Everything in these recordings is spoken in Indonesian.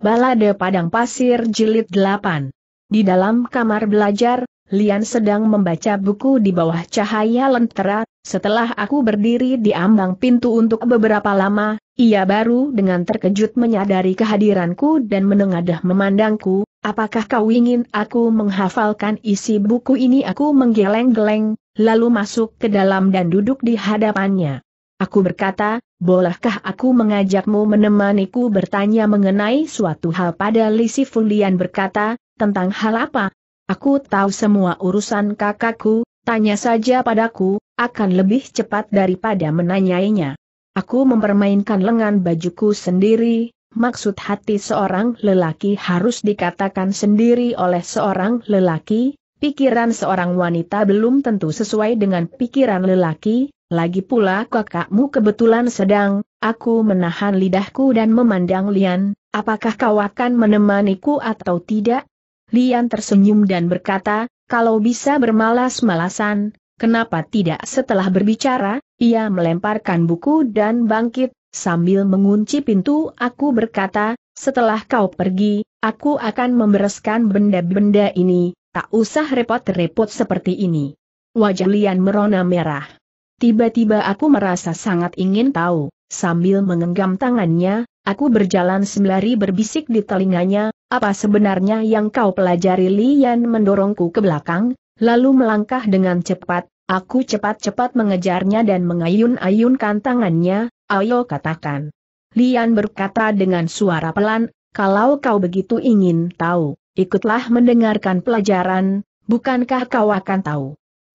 Balade Padang Pasir Jilid 8. Di dalam kamar belajar, Lian sedang membaca buku di bawah cahaya lentera, setelah aku berdiri di ambang pintu untuk beberapa lama, ia baru dengan terkejut menyadari kehadiranku dan menengadah memandangku, apakah kau ingin aku menghafalkan isi buku ini aku menggeleng-geleng, lalu masuk ke dalam dan duduk di hadapannya. Aku berkata, bolehkah aku mengajakmu menemaniku bertanya mengenai suatu hal pada Lisi Fulian berkata, tentang hal apa? Aku tahu semua urusan kakakku, tanya saja padaku, akan lebih cepat daripada menanyainya. Aku mempermainkan lengan bajuku sendiri, maksud hati seorang lelaki harus dikatakan sendiri oleh seorang lelaki, pikiran seorang wanita belum tentu sesuai dengan pikiran lelaki, lagi pula kakakmu kebetulan sedang, aku menahan lidahku dan memandang Lian, apakah kau akan menemaniku atau tidak? Lian tersenyum dan berkata, kalau bisa bermalas-malasan, kenapa tidak setelah berbicara, ia melemparkan buku dan bangkit, sambil mengunci pintu aku berkata, setelah kau pergi, aku akan membereskan benda-benda ini, tak usah repot-repot seperti ini. Wajah Lian merona merah. Tiba-tiba aku merasa sangat ingin tahu, sambil mengenggam tangannya, aku berjalan sembari berbisik di telinganya, apa sebenarnya yang kau pelajari Lian mendorongku ke belakang, lalu melangkah dengan cepat, aku cepat-cepat mengejarnya dan mengayun-ayunkan tangannya, ayo katakan. Lian berkata dengan suara pelan, kalau kau begitu ingin tahu, ikutlah mendengarkan pelajaran, bukankah kau akan tahu?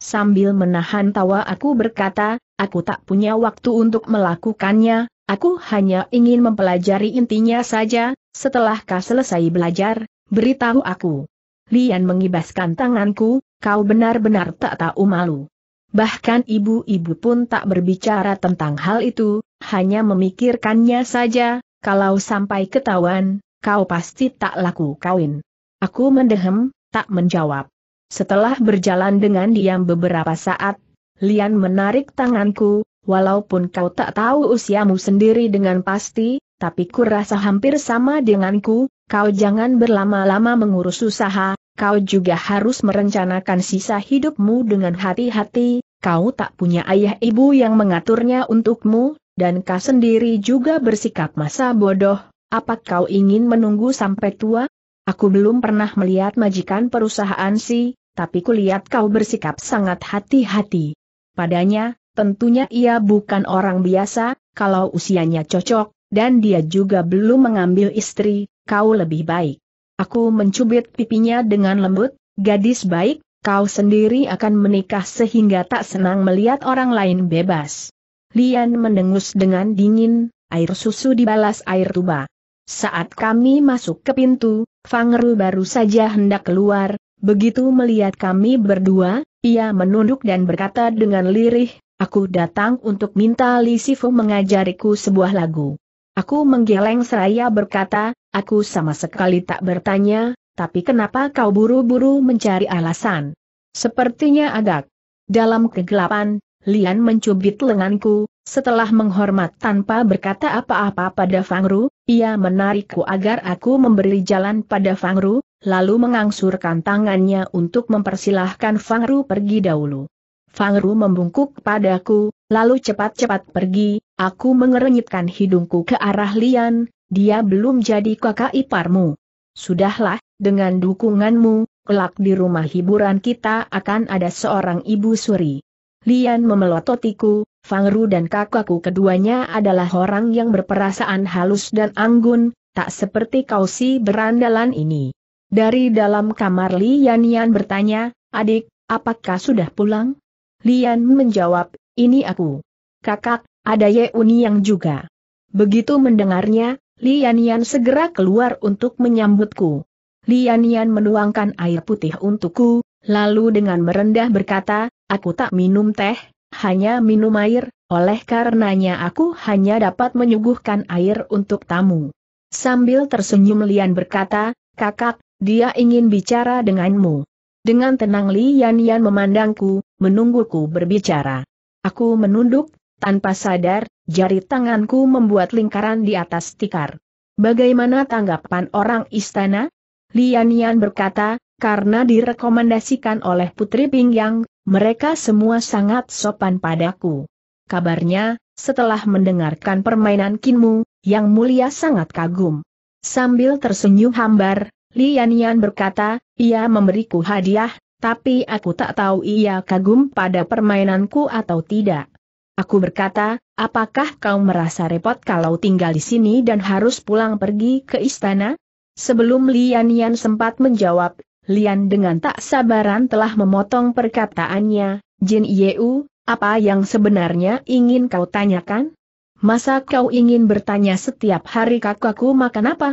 Sambil menahan tawa aku berkata, aku tak punya waktu untuk melakukannya, aku hanya ingin mempelajari intinya saja, setelah kau selesai belajar, beritahu aku. Lian mengibaskan tanganku, kau benar-benar tak tahu malu. Bahkan ibu-ibu pun tak berbicara tentang hal itu, hanya memikirkannya saja, kalau sampai ketahuan, kau pasti tak laku kawin. Aku mendehem, tak menjawab. Setelah berjalan dengan diam beberapa saat, Lian menarik tanganku, walaupun kau tak tahu usiamu sendiri dengan pasti, tapi kurasa hampir sama denganku, kau jangan berlama-lama mengurus usaha, kau juga harus merencanakan sisa hidupmu dengan hati-hati, kau tak punya ayah ibu yang mengaturnya untukmu, dan kau sendiri juga bersikap masa bodoh, apa kau ingin menunggu sampai tua? Aku belum pernah melihat majikan perusahaan si, tapi kulihat kau bersikap sangat hati-hati. Padanya, tentunya ia bukan orang biasa, kalau usianya cocok, dan dia juga belum mengambil istri, kau lebih baik. Aku mencubit pipinya dengan lembut, gadis baik, kau sendiri akan menikah sehingga tak senang melihat orang lain bebas. Lian mendengus dengan dingin, air susu dibalas air tuba. Saat kami masuk ke pintu, Fangru baru saja hendak keluar, begitu melihat kami berdua, ia menunduk dan berkata dengan lirih, aku datang untuk minta Li Sifu mengajariku sebuah lagu. Aku menggeleng seraya berkata, aku sama sekali tak bertanya, tapi kenapa kau buru-buru mencari alasan? Sepertinya agak dalam kegelapan, Lian mencubit lenganku, setelah menghormat tanpa berkata apa-apa pada Fangru, ia menarikku agar aku memberi jalan pada Fangru, lalu mengangsurkan tangannya untuk mempersilahkan Fangru pergi dahulu. Fangru membungkuk padaku, lalu cepat-cepat pergi, aku mengerenyitkan hidungku ke arah Lian, dia belum jadi kakak iparmu. Sudahlah, dengan dukunganmu, kelak di rumah hiburan kita akan ada seorang ibu suri. Lian memelototiku, Fangru dan kakakku keduanya adalah orang yang berperasaan halus dan anggun, tak seperti kau si berandalan ini. Dari dalam kamar Lian Yan bertanya, adik, apakah sudah pulang? Lian menjawab, ini aku. Kakak, ada Ye yang juga. Begitu mendengarnya, Lian Yan segera keluar untuk menyambutku. Lian Yan menuangkan air putih untukku, lalu dengan merendah berkata, Aku tak minum teh, hanya minum air, oleh karenanya aku hanya dapat menyuguhkan air untuk tamu. Sambil tersenyum Lian berkata, kakak, dia ingin bicara denganmu. Dengan tenang Lian Yan memandangku, menungguku berbicara. Aku menunduk, tanpa sadar, jari tanganku membuat lingkaran di atas tikar. Bagaimana tanggapan orang istana? Lian Yan berkata, karena direkomendasikan oleh Putri Yang, mereka semua sangat sopan padaku. Kabarnya, setelah mendengarkan permainan Kinmu, yang mulia sangat kagum. Sambil tersenyum hambar, Lian Yan berkata, ia memberiku hadiah, tapi aku tak tahu ia kagum pada permainanku atau tidak. Aku berkata, apakah kau merasa repot kalau tinggal di sini dan harus pulang pergi ke istana? Sebelum Lian Yan sempat menjawab, Lian dengan tak sabaran telah memotong perkataannya, Jin Yeu, apa yang sebenarnya ingin kau tanyakan? Masa kau ingin bertanya setiap hari kakakku makan apa?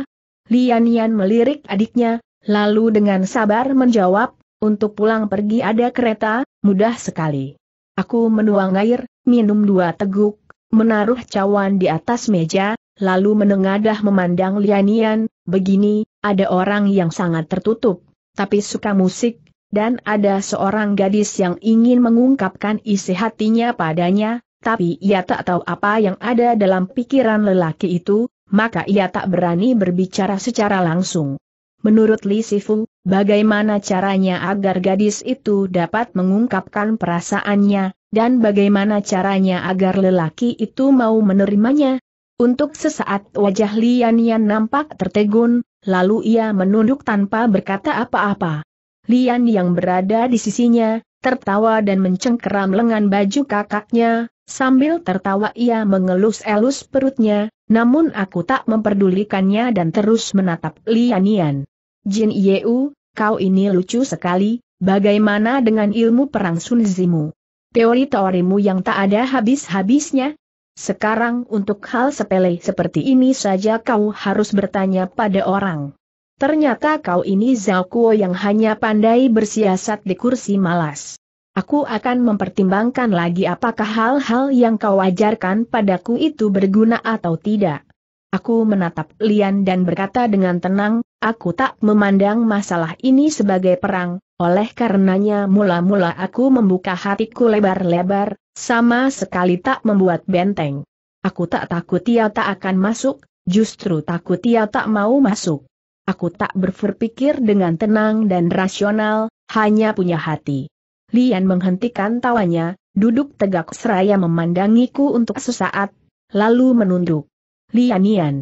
Lian Yan melirik adiknya, lalu dengan sabar menjawab, untuk pulang pergi ada kereta, mudah sekali. Aku menuang air, minum dua teguk, menaruh cawan di atas meja, lalu menengadah memandang Lianian, begini, ada orang yang sangat tertutup tapi suka musik, dan ada seorang gadis yang ingin mengungkapkan isi hatinya padanya, tapi ia tak tahu apa yang ada dalam pikiran lelaki itu, maka ia tak berani berbicara secara langsung. Menurut Li Sifu, bagaimana caranya agar gadis itu dapat mengungkapkan perasaannya, dan bagaimana caranya agar lelaki itu mau menerimanya? Untuk sesaat wajah Lian Yan nampak tertegun, lalu ia menunduk tanpa berkata apa-apa. Lian yang berada di sisinya, tertawa dan mencengkeram lengan baju kakaknya, sambil tertawa ia mengelus-elus perutnya, namun aku tak memperdulikannya dan terus menatap Lianian. Jin Yeu, kau ini lucu sekali, bagaimana dengan ilmu perang sunzimu? Teori-teorimu yang tak ada habis-habisnya, sekarang untuk hal sepele seperti ini saja kau harus bertanya pada orang. Ternyata kau ini Kuo yang hanya pandai bersiasat di kursi malas. Aku akan mempertimbangkan lagi apakah hal-hal yang kau ajarkan padaku itu berguna atau tidak. Aku menatap Lian dan berkata dengan tenang, aku tak memandang masalah ini sebagai perang, oleh karenanya mula-mula aku membuka hatiku lebar-lebar, sama sekali tak membuat benteng. Aku tak takut ia tak akan masuk, justru takut ia tak mau masuk. Aku tak berpikir dengan tenang dan rasional, hanya punya hati. Lian menghentikan tawanya, duduk tegak seraya memandangiku untuk sesaat, lalu menunduk. Lian Lian.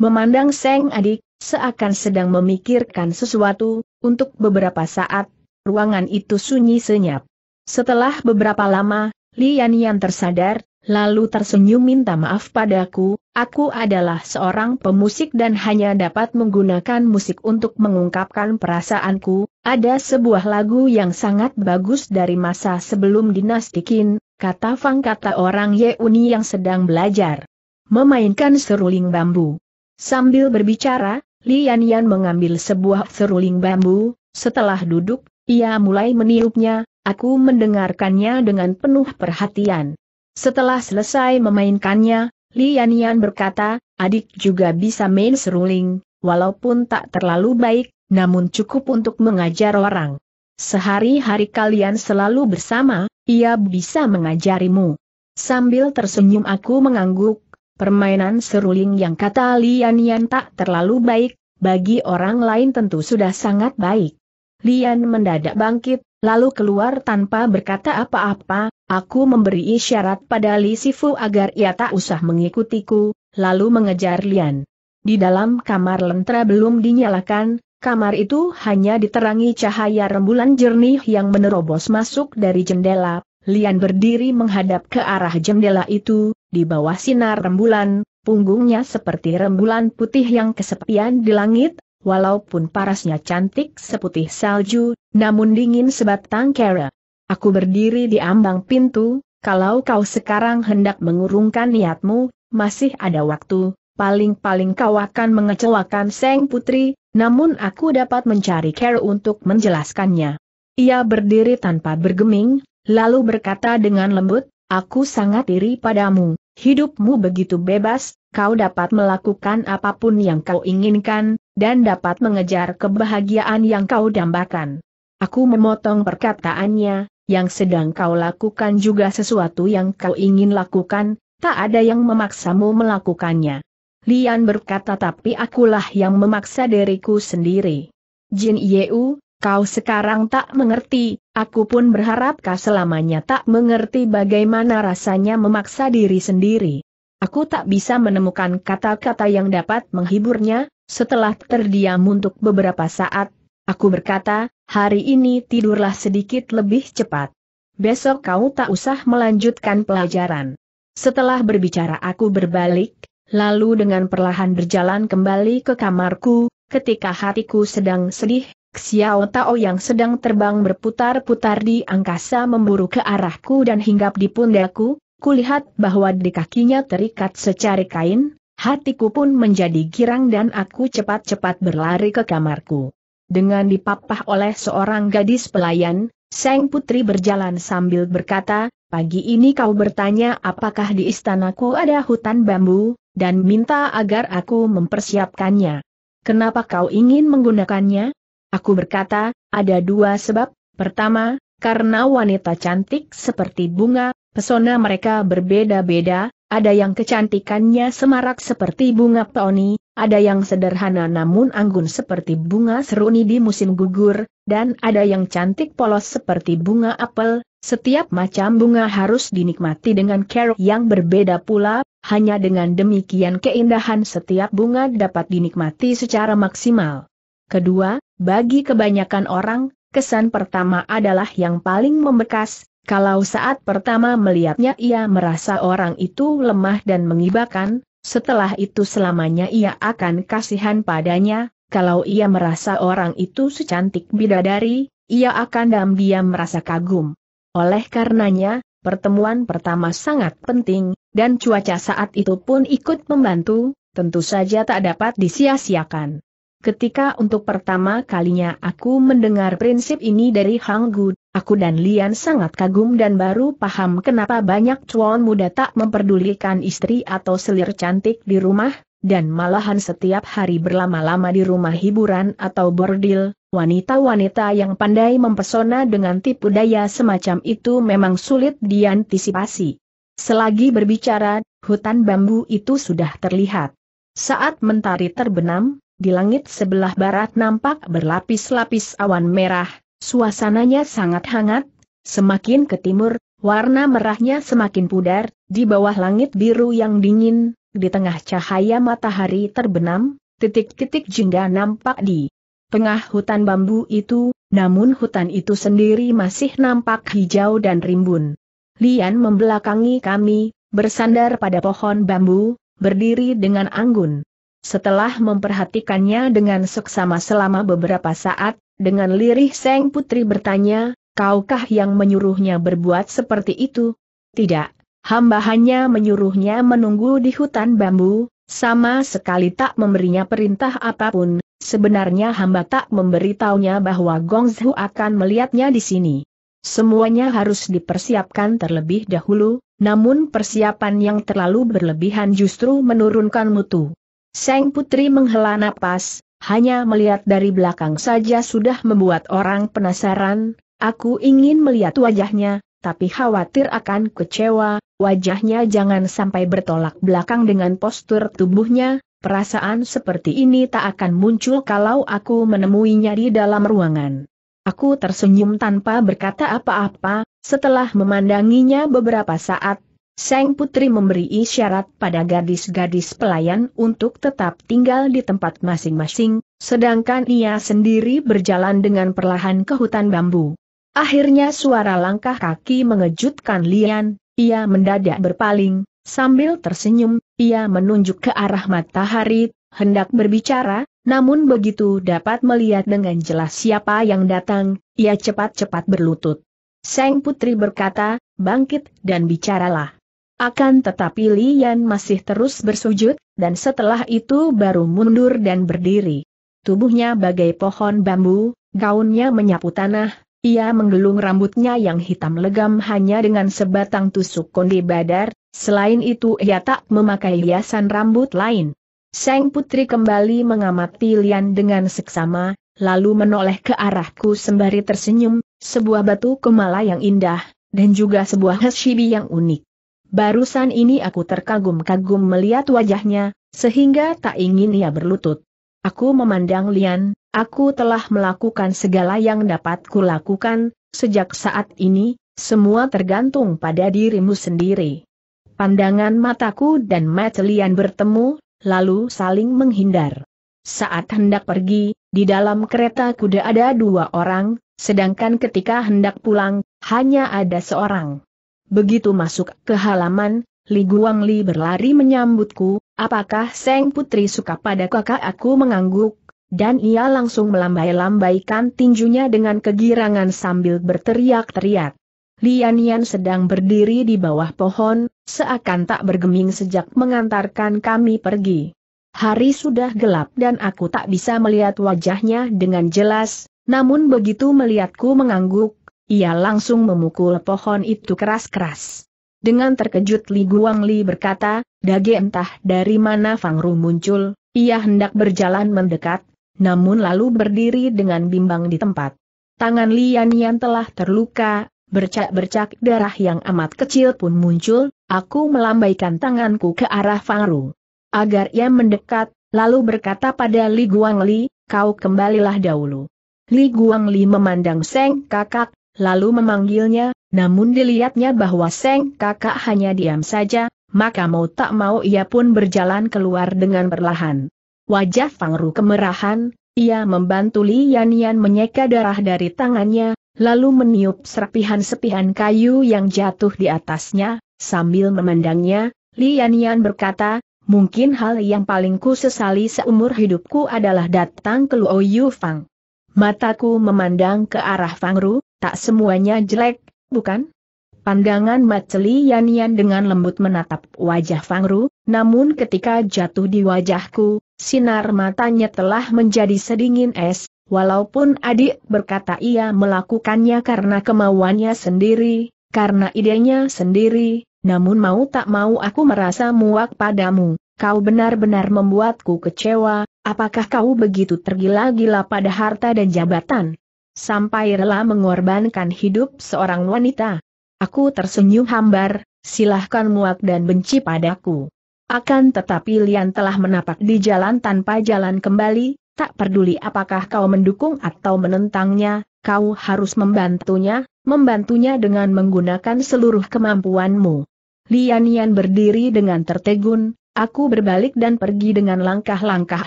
Memandang Seng adik, seakan sedang memikirkan sesuatu, untuk beberapa saat, ruangan itu sunyi senyap. Setelah beberapa lama, Lian Yan tersadar, lalu tersenyum minta maaf padaku, aku adalah seorang pemusik dan hanya dapat menggunakan musik untuk mengungkapkan perasaanku, ada sebuah lagu yang sangat bagus dari masa sebelum dinasti Qin, kata Fang kata orang Yeuni yang sedang belajar. Memainkan seruling bambu. Sambil berbicara, Lian Yan mengambil sebuah seruling bambu, setelah duduk, ia mulai meniupnya, Aku mendengarkannya dengan penuh perhatian. Setelah selesai memainkannya, Lian Yan berkata, adik juga bisa main seruling, walaupun tak terlalu baik, namun cukup untuk mengajar orang. Sehari-hari kalian selalu bersama, ia bisa mengajarimu. Sambil tersenyum aku mengangguk, permainan seruling yang kata Lian Yan tak terlalu baik, bagi orang lain tentu sudah sangat baik. Lian mendadak bangkit, Lalu keluar tanpa berkata apa-apa, aku memberi isyarat pada Li Sifu agar ia tak usah mengikutiku, lalu mengejar Lian. Di dalam kamar lentera belum dinyalakan, kamar itu hanya diterangi cahaya rembulan jernih yang menerobos masuk dari jendela. Lian berdiri menghadap ke arah jendela itu, di bawah sinar rembulan, punggungnya seperti rembulan putih yang kesepian di langit, walaupun parasnya cantik seputih salju, namun dingin sebatang kera. Aku berdiri di ambang pintu, kalau kau sekarang hendak mengurungkan niatmu, masih ada waktu, paling-paling kau akan mengecewakan Seng Putri, namun aku dapat mencari Kera untuk menjelaskannya. Ia berdiri tanpa bergeming, lalu berkata dengan lembut, aku sangat iri padamu. Hidupmu begitu bebas, kau dapat melakukan apapun yang kau inginkan, dan dapat mengejar kebahagiaan yang kau dambakan. Aku memotong perkataannya, yang sedang kau lakukan juga sesuatu yang kau ingin lakukan, tak ada yang memaksamu melakukannya. Lian berkata tapi akulah yang memaksa diriku sendiri. Jin Yeu, kau sekarang tak mengerti, Aku pun berharap kau selamanya tak mengerti bagaimana rasanya memaksa diri sendiri. Aku tak bisa menemukan kata-kata yang dapat menghiburnya, setelah terdiam untuk beberapa saat, aku berkata, hari ini tidurlah sedikit lebih cepat. Besok kau tak usah melanjutkan pelajaran. Setelah berbicara aku berbalik, lalu dengan perlahan berjalan kembali ke kamarku, ketika hatiku sedang sedih, Xiao Tao yang sedang terbang berputar-putar di angkasa memburu ke arahku dan hinggap di pundaku. kulihat bahwa di kakinya terikat secari kain, hatiku pun menjadi girang dan aku cepat-cepat berlari ke kamarku. Dengan dipapah oleh seorang gadis pelayan, Seng Putri berjalan sambil berkata, pagi ini kau bertanya apakah di istanaku ada hutan bambu, dan minta agar aku mempersiapkannya. Kenapa kau ingin menggunakannya? Aku berkata, ada dua sebab, pertama, karena wanita cantik seperti bunga, pesona mereka berbeda-beda, ada yang kecantikannya semarak seperti bunga peoni, ada yang sederhana namun anggun seperti bunga seruni di musim gugur, dan ada yang cantik polos seperti bunga apel, setiap macam bunga harus dinikmati dengan care yang berbeda pula, hanya dengan demikian keindahan setiap bunga dapat dinikmati secara maksimal. Kedua, bagi kebanyakan orang, kesan pertama adalah yang paling membekas, kalau saat pertama melihatnya ia merasa orang itu lemah dan mengibakan, setelah itu selamanya ia akan kasihan padanya, kalau ia merasa orang itu secantik bidadari, ia akan diam-diam merasa kagum. Oleh karenanya, pertemuan pertama sangat penting, dan cuaca saat itu pun ikut membantu, tentu saja tak dapat disia-siakan. Ketika untuk pertama kalinya aku mendengar prinsip ini dari Hang Gu, aku dan Lian sangat kagum dan baru paham kenapa banyak cuan muda tak memperdulikan istri atau selir cantik di rumah, dan malahan setiap hari berlama-lama di rumah hiburan atau bordil, wanita-wanita yang pandai mempesona dengan tipu daya semacam itu memang sulit diantisipasi. Selagi berbicara, hutan bambu itu sudah terlihat. Saat mentari terbenam, di langit sebelah barat nampak berlapis-lapis awan merah, suasananya sangat hangat, semakin ke timur, warna merahnya semakin pudar, di bawah langit biru yang dingin, di tengah cahaya matahari terbenam, titik-titik jingga nampak di tengah hutan bambu itu, namun hutan itu sendiri masih nampak hijau dan rimbun. Lian membelakangi kami, bersandar pada pohon bambu, berdiri dengan anggun. Setelah memperhatikannya dengan seksama selama beberapa saat, dengan lirih Seng Putri bertanya, kaukah yang menyuruhnya berbuat seperti itu? Tidak, hamba hanya menyuruhnya menunggu di hutan bambu, sama sekali tak memberinya perintah apapun, sebenarnya hamba tak memberitahunya bahwa Gong Gongzhu akan melihatnya di sini. Semuanya harus dipersiapkan terlebih dahulu, namun persiapan yang terlalu berlebihan justru menurunkan mutu. Seng Putri menghela napas, hanya melihat dari belakang saja sudah membuat orang penasaran, aku ingin melihat wajahnya, tapi khawatir akan kecewa, wajahnya jangan sampai bertolak belakang dengan postur tubuhnya, perasaan seperti ini tak akan muncul kalau aku menemuinya di dalam ruangan. Aku tersenyum tanpa berkata apa-apa, setelah memandanginya beberapa saat, Sang Putri memberi isyarat pada gadis-gadis pelayan untuk tetap tinggal di tempat masing-masing, sedangkan ia sendiri berjalan dengan perlahan ke hutan bambu. Akhirnya suara langkah kaki mengejutkan Lian, ia mendadak berpaling, sambil tersenyum, ia menunjuk ke arah matahari, hendak berbicara, namun begitu dapat melihat dengan jelas siapa yang datang, ia cepat-cepat berlutut. Sang Putri berkata, bangkit dan bicaralah. Akan tetapi Lian masih terus bersujud, dan setelah itu baru mundur dan berdiri. Tubuhnya bagai pohon bambu, gaunnya menyapu tanah, ia menggelung rambutnya yang hitam legam hanya dengan sebatang tusuk kondi badar, selain itu ia tak memakai hiasan rambut lain. Sang putri kembali mengamati Lian dengan seksama, lalu menoleh ke arahku sembari tersenyum, sebuah batu kemala yang indah, dan juga sebuah hashibi yang unik. Barusan ini aku terkagum-kagum melihat wajahnya, sehingga tak ingin ia berlutut. Aku memandang Lian, aku telah melakukan segala yang dapat kulakukan, sejak saat ini, semua tergantung pada dirimu sendiri. Pandangan mataku dan mata Lian bertemu, lalu saling menghindar. Saat hendak pergi, di dalam kereta kuda ada dua orang, sedangkan ketika hendak pulang, hanya ada seorang. Begitu masuk ke halaman, Li Guangli berlari menyambutku, apakah Seng Putri suka pada kakak aku mengangguk, dan ia langsung melambai-lambaikan tinjunya dengan kegirangan sambil berteriak-teriak. Lian Yan sedang berdiri di bawah pohon, seakan tak bergeming sejak mengantarkan kami pergi. Hari sudah gelap dan aku tak bisa melihat wajahnya dengan jelas, namun begitu melihatku mengangguk, ia langsung memukul pohon itu keras-keras. Dengan terkejut Li Guangli berkata, dage entah dari mana Fang Ru muncul, ia hendak berjalan mendekat, namun lalu berdiri dengan bimbang di tempat. Tangan Li Yan Yan telah terluka, bercak-bercak darah yang amat kecil pun muncul, aku melambaikan tanganku ke arah Fang Ru. Agar ia mendekat, lalu berkata pada Li Guangli, kau kembalilah dahulu. Li Guangli memandang Seng Kakak, lalu memanggilnya, namun dilihatnya bahwa Seng kakak hanya diam saja, maka mau tak mau ia pun berjalan keluar dengan perlahan. Wajah Fang Ru kemerahan, ia membantu Li Yan Yan menyeka darah dari tangannya, lalu meniup serpihan serpihan kayu yang jatuh di atasnya, sambil memandangnya, Li Yan Yan berkata, mungkin hal yang paling ku sesali seumur hidupku adalah datang ke Luoyu Fang. Mataku memandang ke arah Fang Ru, Tak semuanya jelek, bukan? Pandangan Maceli Yanian dengan lembut menatap wajah Fangru, namun ketika jatuh di wajahku, sinar matanya telah menjadi sedingin es, walaupun adik berkata ia melakukannya karena kemauannya sendiri, karena idenya sendiri, namun mau tak mau aku merasa muak padamu, kau benar-benar membuatku kecewa, apakah kau begitu tergila-gila pada harta dan jabatan? sampai rela mengorbankan hidup seorang wanita. Aku tersenyum hambar, silahkan muak dan benci padaku. Akan tetapi Lian telah menapak di jalan tanpa jalan kembali, tak peduli apakah kau mendukung atau menentangnya, kau harus membantunya, membantunya dengan menggunakan seluruh kemampuanmu. Lian Yan berdiri dengan tertegun, aku berbalik dan pergi dengan langkah-langkah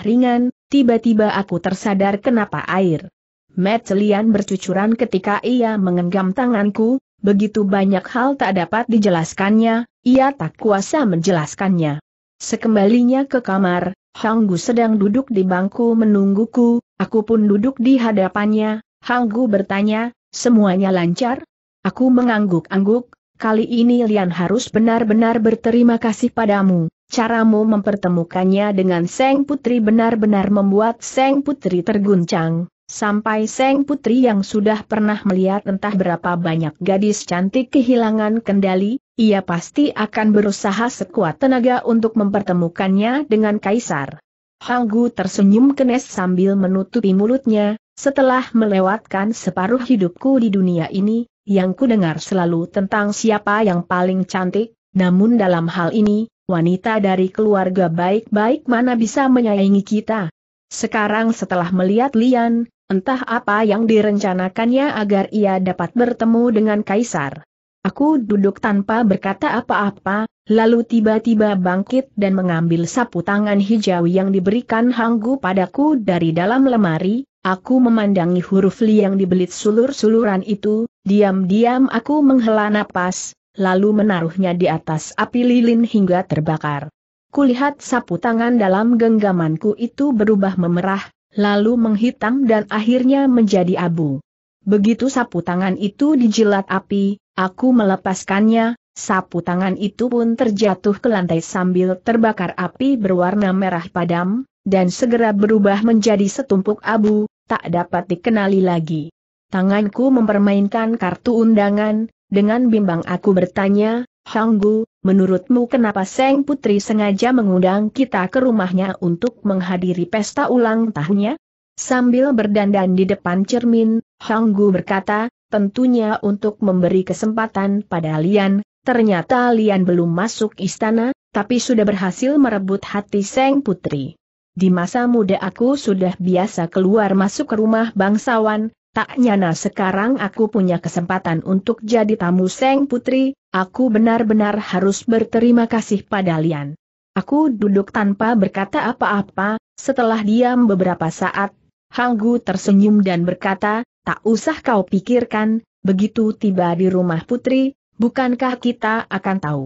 ringan, tiba-tiba aku tersadar kenapa air Metelian bercucuran ketika ia mengenggam tanganku, begitu banyak hal tak dapat dijelaskannya, ia tak kuasa menjelaskannya. Sekembalinya ke kamar, Hanggu sedang duduk di bangku menungguku, aku pun duduk di hadapannya, Hanggu bertanya, semuanya lancar? Aku mengangguk-angguk, kali ini Lian harus benar-benar berterima kasih padamu. Caramu mempertemukannya dengan Seng Putri benar-benar membuat Seng Putri terguncang sampai Seng Putri yang sudah pernah melihat entah berapa banyak gadis cantik kehilangan kendali, ia pasti akan berusaha sekuat tenaga untuk mempertemukannya dengan Kaisar. Hanggu tersenyum kenes sambil menutupi mulutnya, setelah melewatkan separuh hidupku di dunia ini, yang ku dengar selalu tentang siapa yang paling cantik, namun dalam hal ini, wanita dari keluarga baik-baik mana bisa menyayangi kita. Sekarang setelah melihat Lian, Entah apa yang direncanakannya agar ia dapat bertemu dengan Kaisar. Aku duduk tanpa berkata apa-apa, lalu tiba-tiba bangkit dan mengambil sapu tangan hijau yang diberikan Hanggu padaku dari dalam lemari, aku memandangi huruf Li yang dibelit sulur-suluran itu, diam-diam aku menghela napas, lalu menaruhnya di atas api lilin hingga terbakar. Kulihat sapu tangan dalam genggamanku itu berubah memerah, lalu menghitam dan akhirnya menjadi abu. Begitu sapu tangan itu dijilat api, aku melepaskannya, sapu tangan itu pun terjatuh ke lantai sambil terbakar api berwarna merah padam, dan segera berubah menjadi setumpuk abu, tak dapat dikenali lagi. Tanganku mempermainkan kartu undangan, dengan bimbang aku bertanya, Hanggu, menurutmu kenapa Seng Putri sengaja mengundang kita ke rumahnya untuk menghadiri pesta ulang tahunnya? Sambil berdandan di depan cermin, Hanggu berkata, tentunya untuk memberi kesempatan pada Lian, ternyata Lian belum masuk istana, tapi sudah berhasil merebut hati Seng Putri. Di masa muda aku sudah biasa keluar masuk ke rumah bangsawan, Tak nyana sekarang aku punya kesempatan untuk jadi tamu Seng Putri, aku benar-benar harus berterima kasih pada Lian. Aku duduk tanpa berkata apa-apa, setelah diam beberapa saat, Hanggu tersenyum dan berkata, tak usah kau pikirkan, begitu tiba di rumah putri, bukankah kita akan tahu?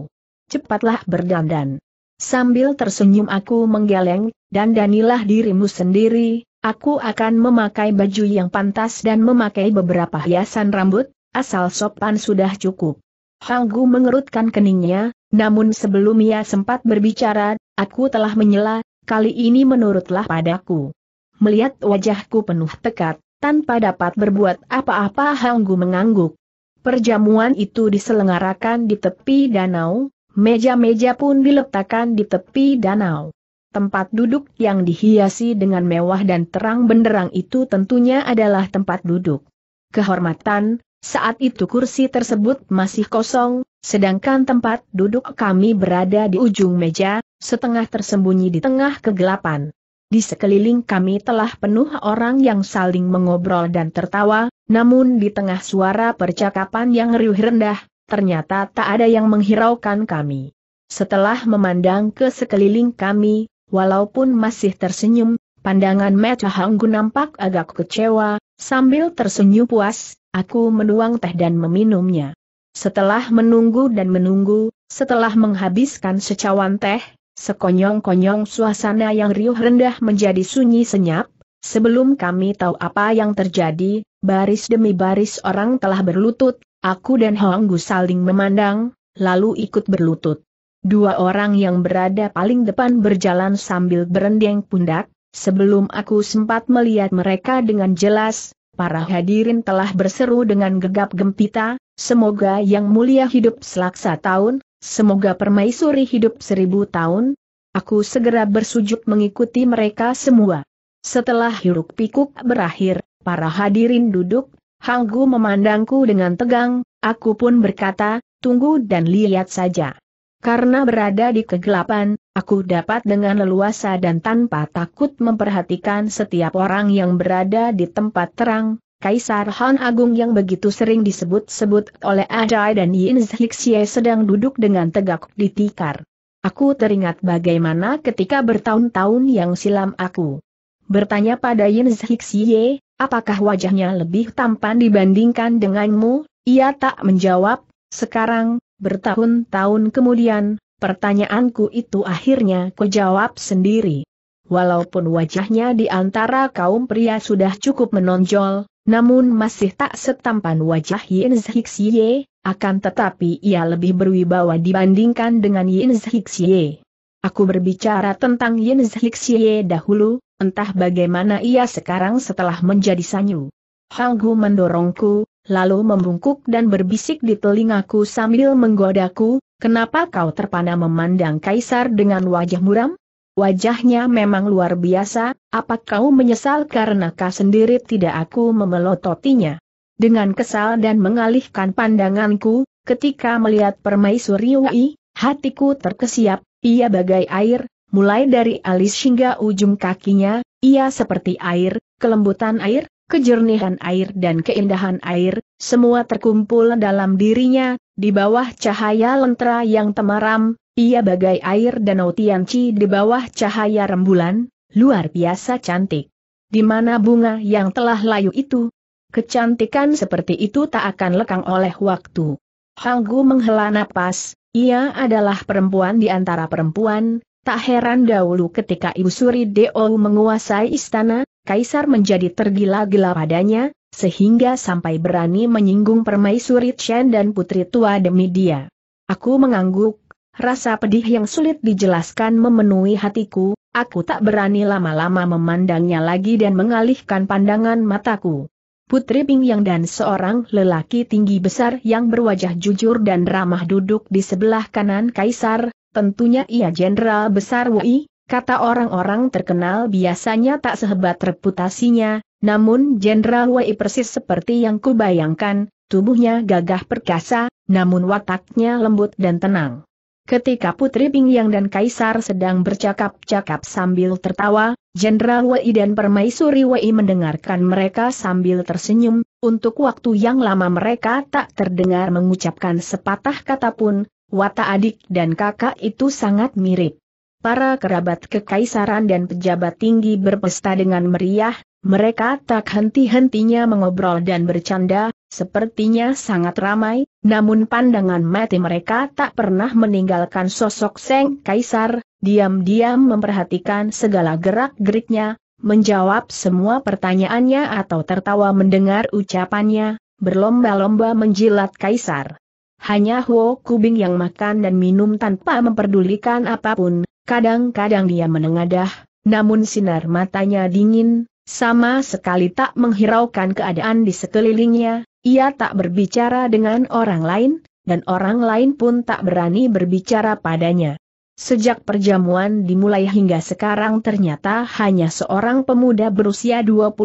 Cepatlah berdandan. Sambil tersenyum aku menggeleng, dan danilah dirimu sendiri, Aku akan memakai baju yang pantas dan memakai beberapa hiasan rambut, asal sopan sudah cukup. Hanggu mengerutkan keningnya, namun sebelum ia sempat berbicara, aku telah menyela, kali ini menurutlah padaku. Melihat wajahku penuh tekat, tanpa dapat berbuat apa-apa Hanggu mengangguk. Perjamuan itu diselenggarakan di tepi danau, meja-meja pun diletakkan di tepi danau. Tempat duduk yang dihiasi dengan mewah dan terang benderang itu tentunya adalah tempat duduk kehormatan, saat itu kursi tersebut masih kosong, sedangkan tempat duduk kami berada di ujung meja, setengah tersembunyi di tengah kegelapan. Di sekeliling kami telah penuh orang yang saling mengobrol dan tertawa, namun di tengah suara percakapan yang riuh rendah, ternyata tak ada yang menghiraukan kami. Setelah memandang ke sekeliling kami, Walaupun masih tersenyum, pandangan Meta Hanggu nampak agak kecewa, sambil tersenyum puas, aku menuang teh dan meminumnya. Setelah menunggu dan menunggu, setelah menghabiskan secawan teh, sekonyong-konyong suasana yang riuh rendah menjadi sunyi senyap, sebelum kami tahu apa yang terjadi, baris demi baris orang telah berlutut, aku dan Hanggu saling memandang, lalu ikut berlutut. Dua orang yang berada paling depan berjalan sambil berendeng pundak, sebelum aku sempat melihat mereka dengan jelas, para hadirin telah berseru dengan gegap gempita, semoga yang mulia hidup selaksa tahun, semoga permaisuri hidup seribu tahun. Aku segera bersujud mengikuti mereka semua. Setelah hiruk pikuk berakhir, para hadirin duduk, Hanggu memandangku dengan tegang, aku pun berkata, tunggu dan lihat saja. Karena berada di kegelapan, aku dapat dengan leluasa dan tanpa takut memperhatikan setiap orang yang berada di tempat terang, Kaisar Han Agung yang begitu sering disebut-sebut oleh Ajai dan Yin Zhixie sedang duduk dengan tegak di tikar. Aku teringat bagaimana ketika bertahun-tahun yang silam aku bertanya pada Yin Zhixie, apakah wajahnya lebih tampan dibandingkan denganmu, ia tak menjawab, sekarang, Bertahun-tahun kemudian, pertanyaanku itu akhirnya kujawab sendiri. Walaupun wajahnya di antara kaum pria sudah cukup menonjol, namun masih tak setampan wajah Yin Zhixie, akan tetapi ia lebih berwibawa dibandingkan dengan Yin Zhixie. Aku berbicara tentang Yin Zhixie dahulu, entah bagaimana ia sekarang setelah menjadi sanyu. Hanggu mendorongku, lalu membungkuk dan berbisik di telingaku sambil menggodaku, kenapa kau terpana memandang kaisar dengan wajah muram? Wajahnya memang luar biasa, apa kau menyesal karena kau sendiri tidak aku memelototinya? Dengan kesal dan mengalihkan pandanganku, ketika melihat permaisuri Wai, hatiku terkesiap, ia bagai air, mulai dari alis hingga ujung kakinya, ia seperti air, kelembutan air, kejernihan air dan keindahan air, semua terkumpul dalam dirinya, di bawah cahaya lentera yang temaram, ia bagai air danau Tianci di bawah cahaya rembulan, luar biasa cantik. Di mana bunga yang telah layu itu? Kecantikan seperti itu tak akan lekang oleh waktu. Hanggu menghela napas, ia adalah perempuan di antara perempuan, tak heran dahulu ketika Ibu Suri Deo menguasai istana, Kaisar menjadi tergila-gila padanya, sehingga sampai berani menyinggung permaisuri Chen dan putri tua demi dia. Aku mengangguk, rasa pedih yang sulit dijelaskan memenuhi hatiku, aku tak berani lama-lama memandangnya lagi dan mengalihkan pandangan mataku. Putri Bing Yang dan seorang lelaki tinggi besar yang berwajah jujur dan ramah duduk di sebelah kanan kaisar, tentunya ia jenderal besar Wei, Kata orang-orang terkenal biasanya tak sehebat reputasinya, namun Jenderal Wei persis seperti yang kubayangkan, tubuhnya gagah perkasa, namun wataknya lembut dan tenang. Ketika Putri Pingyang dan Kaisar sedang bercakap-cakap sambil tertawa, Jenderal Wei dan Permaisuri Wei mendengarkan mereka sambil tersenyum, untuk waktu yang lama mereka tak terdengar mengucapkan sepatah kata pun, watak adik dan kakak itu sangat mirip para kerabat kekaisaran dan pejabat tinggi berpesta dengan meriah, mereka tak henti-hentinya mengobrol dan bercanda, sepertinya sangat ramai, namun pandangan mati mereka tak pernah meninggalkan sosok Seng Kaisar, diam-diam memperhatikan segala gerak-geriknya, menjawab semua pertanyaannya atau tertawa mendengar ucapannya, berlomba-lomba menjilat Kaisar. Hanya Huo Kubing yang makan dan minum tanpa memperdulikan apapun, Kadang-kadang dia menengadah, namun sinar matanya dingin, sama sekali tak menghiraukan keadaan di sekelilingnya, ia tak berbicara dengan orang lain, dan orang lain pun tak berani berbicara padanya. Sejak perjamuan dimulai hingga sekarang ternyata hanya seorang pemuda berusia 22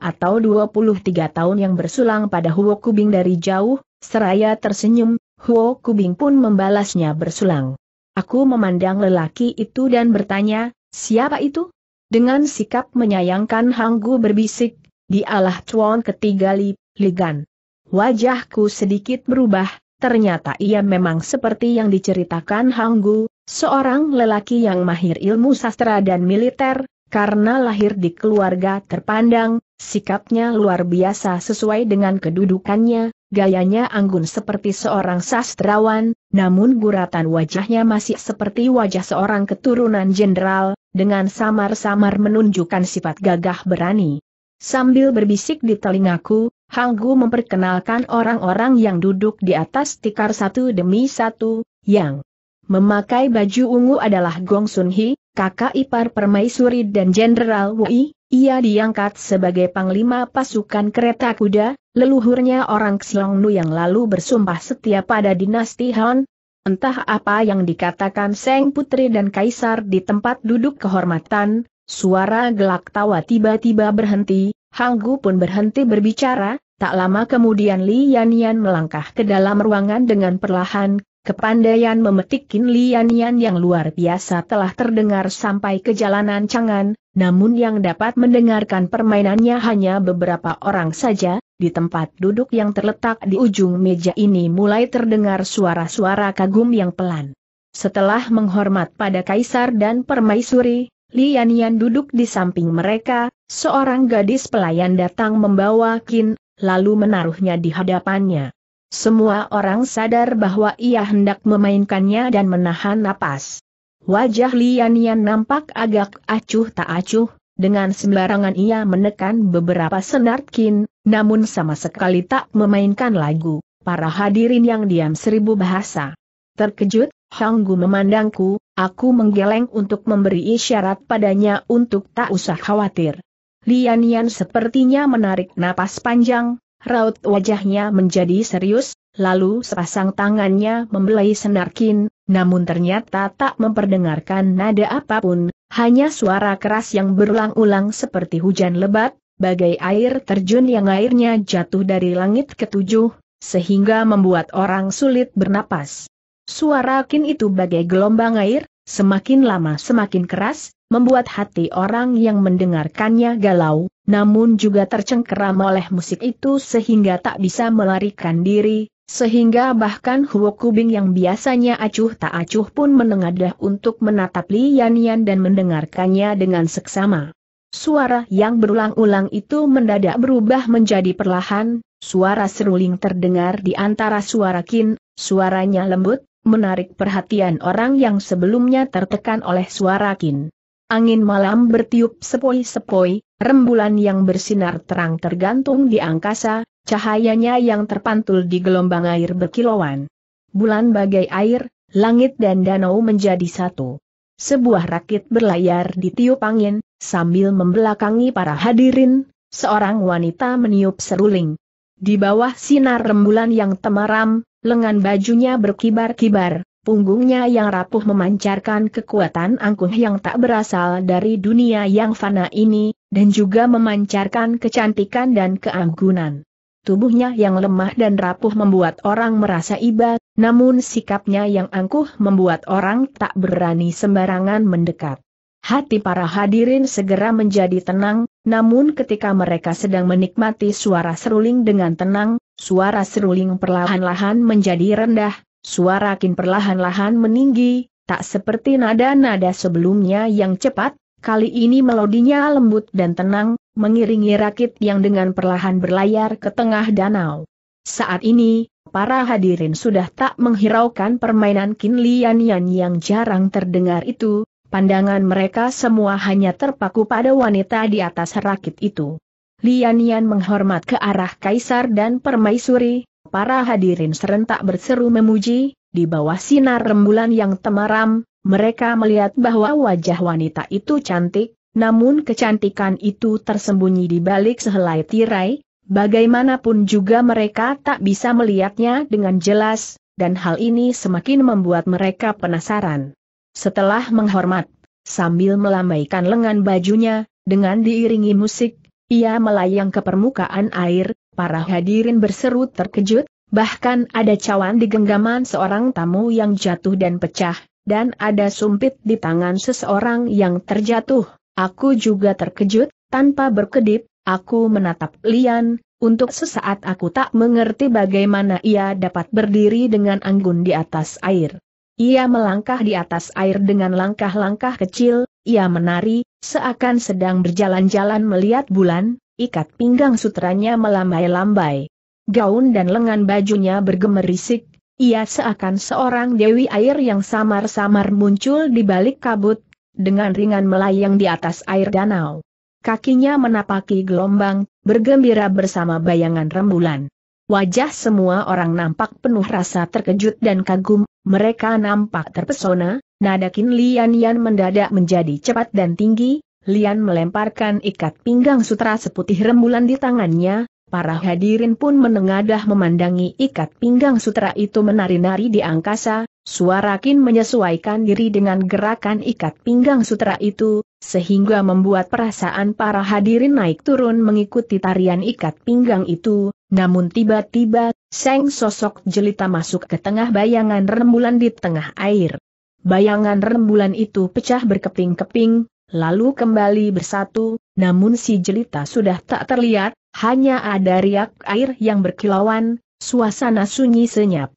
atau 23 tahun yang bersulang pada Huo Kubing dari jauh, seraya tersenyum, Huo Kubing pun membalasnya bersulang. Aku memandang lelaki itu dan bertanya, siapa itu? Dengan sikap menyayangkan Hanggu berbisik, dialah cuan ketiga Li, Ligan. Wajahku sedikit berubah, ternyata ia memang seperti yang diceritakan Hanggu, seorang lelaki yang mahir ilmu sastra dan militer, karena lahir di keluarga terpandang, sikapnya luar biasa sesuai dengan kedudukannya, Gayanya anggun seperti seorang sastrawan, namun guratan wajahnya masih seperti wajah seorang keturunan jenderal, dengan samar-samar menunjukkan sifat gagah berani. Sambil berbisik di telingaku, Hanggu memperkenalkan orang-orang yang duduk di atas tikar satu demi satu, yang memakai baju ungu adalah Gong Sun Hee, kakak ipar permaisuri dan Jenderal Wei. ia diangkat sebagai panglima pasukan kereta kuda, Leluhurnya orang Xiongnu yang lalu bersumpah setia pada dinasti Han, entah apa yang dikatakan Seng Putri dan Kaisar di tempat duduk kehormatan, suara gelak tawa tiba-tiba berhenti, Hanggu pun berhenti berbicara, tak lama kemudian Li Yan Yan melangkah ke dalam ruangan dengan perlahan, Kepandaian memetik Kin Lian Yan yang luar biasa telah terdengar sampai ke jalanan Cangan, namun yang dapat mendengarkan permainannya hanya beberapa orang saja, di tempat duduk yang terletak di ujung meja ini mulai terdengar suara-suara kagum yang pelan. Setelah menghormat pada Kaisar dan Permaisuri, Lian Yan duduk di samping mereka, seorang gadis pelayan datang membawa Kin, lalu menaruhnya di hadapannya. Semua orang sadar bahwa ia hendak memainkannya dan menahan napas. Wajah Lian Yan nampak agak acuh tak acuh, dengan sembarangan ia menekan beberapa senar kin, namun sama sekali tak memainkan lagu, para hadirin yang diam seribu bahasa. Terkejut, Hanggu memandangku, aku menggeleng untuk memberi isyarat padanya untuk tak usah khawatir. Lian Yan sepertinya menarik napas panjang, raut wajahnya menjadi serius, lalu sepasang tangannya membelai senarkin, namun ternyata tak memperdengarkan nada apapun, hanya suara keras yang berulang-ulang seperti hujan lebat, bagai air terjun yang airnya jatuh dari langit ketujuh, sehingga membuat orang sulit bernapas. Suara kin itu bagai gelombang air, semakin lama semakin keras, membuat hati orang yang mendengarkannya galau, namun juga tercengkeram oleh musik itu sehingga tak bisa melarikan diri, sehingga bahkan Huo Kubing yang biasanya acuh tak acuh pun menengadah untuk menatap Li Yan Yan dan mendengarkannya dengan seksama. Suara yang berulang-ulang itu mendadak berubah menjadi perlahan, suara seruling terdengar di antara suara kin, suaranya lembut, menarik perhatian orang yang sebelumnya tertekan oleh suara kin. Angin malam bertiup sepoi-sepoi, rembulan yang bersinar terang tergantung di angkasa, cahayanya yang terpantul di gelombang air berkilauan. Bulan bagai air, langit dan danau menjadi satu. Sebuah rakit berlayar di tiup angin, sambil membelakangi para hadirin, seorang wanita meniup seruling. Di bawah sinar rembulan yang temaram, lengan bajunya berkibar-kibar, Punggungnya yang rapuh memancarkan kekuatan angkuh yang tak berasal dari dunia yang fana ini, dan juga memancarkan kecantikan dan keanggunan. Tubuhnya yang lemah dan rapuh membuat orang merasa iba, namun sikapnya yang angkuh membuat orang tak berani sembarangan mendekat. Hati para hadirin segera menjadi tenang, namun ketika mereka sedang menikmati suara seruling dengan tenang, suara seruling perlahan-lahan menjadi rendah, Suara Kin perlahan-lahan meninggi, tak seperti nada-nada sebelumnya yang cepat, kali ini melodinya lembut dan tenang, mengiringi rakit yang dengan perlahan berlayar ke tengah danau. Saat ini, para hadirin sudah tak menghiraukan permainan Kin Lian Yan yang jarang terdengar itu, pandangan mereka semua hanya terpaku pada wanita di atas rakit itu. Lian Yan menghormat ke arah kaisar dan permaisuri, Para hadirin serentak berseru memuji, di bawah sinar rembulan yang temaram, mereka melihat bahwa wajah wanita itu cantik, namun kecantikan itu tersembunyi di balik sehelai tirai, bagaimanapun juga mereka tak bisa melihatnya dengan jelas, dan hal ini semakin membuat mereka penasaran. Setelah menghormat, sambil melambaikan lengan bajunya, dengan diiringi musik, ia melayang ke permukaan air, para hadirin berseru terkejut, bahkan ada cawan di genggaman seorang tamu yang jatuh dan pecah, dan ada sumpit di tangan seseorang yang terjatuh. Aku juga terkejut, tanpa berkedip, aku menatap Lian, untuk sesaat aku tak mengerti bagaimana ia dapat berdiri dengan anggun di atas air. Ia melangkah di atas air dengan langkah-langkah kecil, ia menari, Seakan sedang berjalan-jalan melihat bulan, ikat pinggang sutranya melambai-lambai. Gaun dan lengan bajunya bergemerisik, ia seakan seorang dewi air yang samar-samar muncul di balik kabut, dengan ringan melayang di atas air danau. Kakinya menapaki gelombang, bergembira bersama bayangan rembulan. Wajah semua orang nampak penuh rasa terkejut dan kagum, mereka nampak terpesona, nada Kin Lian Yan mendadak menjadi cepat dan tinggi, Lian melemparkan ikat pinggang sutra seputih rembulan di tangannya, para hadirin pun menengadah memandangi ikat pinggang sutra itu menari-nari di angkasa, suara kin menyesuaikan diri dengan gerakan ikat pinggang sutra itu, sehingga membuat perasaan para hadirin naik turun mengikuti tarian ikat pinggang itu, namun tiba-tiba, seng sosok jelita masuk ke tengah bayangan rembulan di tengah air. Bayangan rembulan itu pecah berkeping-keping, lalu kembali bersatu, namun si jelita sudah tak terlihat, hanya ada riak air yang berkilauan, suasana sunyi senyap.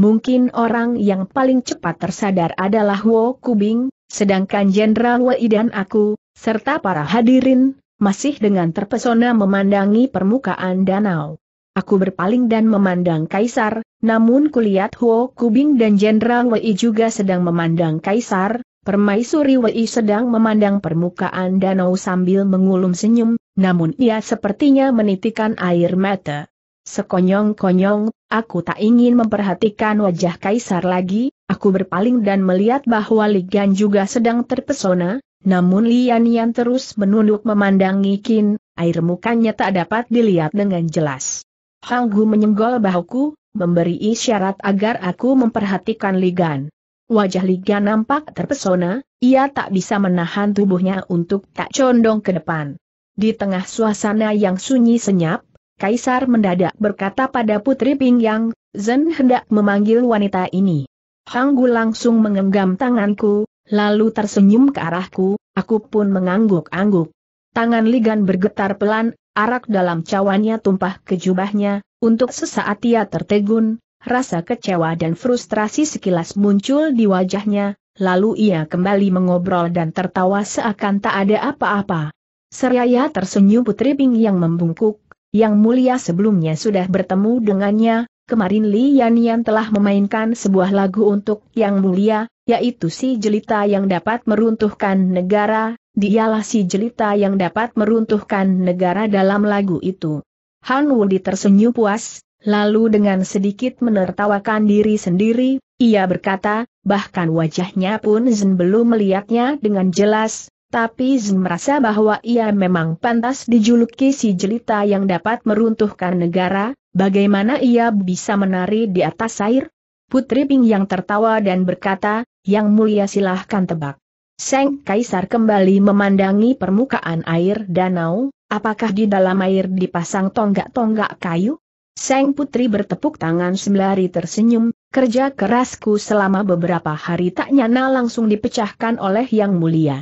Mungkin orang yang paling cepat tersadar adalah Wo Kubing, Sedangkan Jenderal Wei dan aku, serta para hadirin, masih dengan terpesona memandangi permukaan danau. Aku berpaling dan memandang Kaisar, namun kulihat Huo Kubing dan Jenderal Wei juga sedang memandang Kaisar, permaisuri Wei sedang memandang permukaan danau sambil mengulum senyum, namun ia sepertinya menitikan air mata. Sekonyong-konyong, aku tak ingin memperhatikan wajah Kaisar lagi, Aku berpaling dan melihat bahwa Ligan juga sedang terpesona, namun Lian Yan terus menunduk memandangi Kin, air mukanya tak dapat dilihat dengan jelas. Hang Gu menyenggol bahuku, memberi isyarat agar aku memperhatikan Ligan. Wajah Ligan nampak terpesona, ia tak bisa menahan tubuhnya untuk tak condong ke depan. Di tengah suasana yang sunyi senyap, Kaisar mendadak berkata pada Putri Pingyang, Zen hendak memanggil wanita ini. Hanggu langsung mengenggam tanganku, lalu tersenyum ke arahku, aku pun mengangguk-angguk. Tangan Ligan bergetar pelan, arak dalam cawannya tumpah ke jubahnya, untuk sesaat ia tertegun, rasa kecewa dan frustrasi sekilas muncul di wajahnya, lalu ia kembali mengobrol dan tertawa seakan tak ada apa-apa. Seraya tersenyum Putri Bing yang membungkuk, yang mulia sebelumnya sudah bertemu dengannya, kemarin Li Yan Yan telah memainkan sebuah lagu untuk Yang Mulia, yaitu si jelita yang dapat meruntuhkan negara, dialah si jelita yang dapat meruntuhkan negara dalam lagu itu. Han Wudi tersenyum puas, lalu dengan sedikit menertawakan diri sendiri, ia berkata, bahkan wajahnya pun Zen belum melihatnya dengan jelas, tapi Zem merasa bahwa ia memang pantas dijuluki si jelita yang dapat meruntuhkan negara, bagaimana ia bisa menari di atas air? Putri Ping yang tertawa dan berkata, yang mulia silahkan tebak. Seng Kaisar kembali memandangi permukaan air danau, apakah di dalam air dipasang tonggak-tonggak kayu? Seng Putri bertepuk tangan sembari tersenyum, kerja kerasku selama beberapa hari tak nyana langsung dipecahkan oleh Yang Mulia.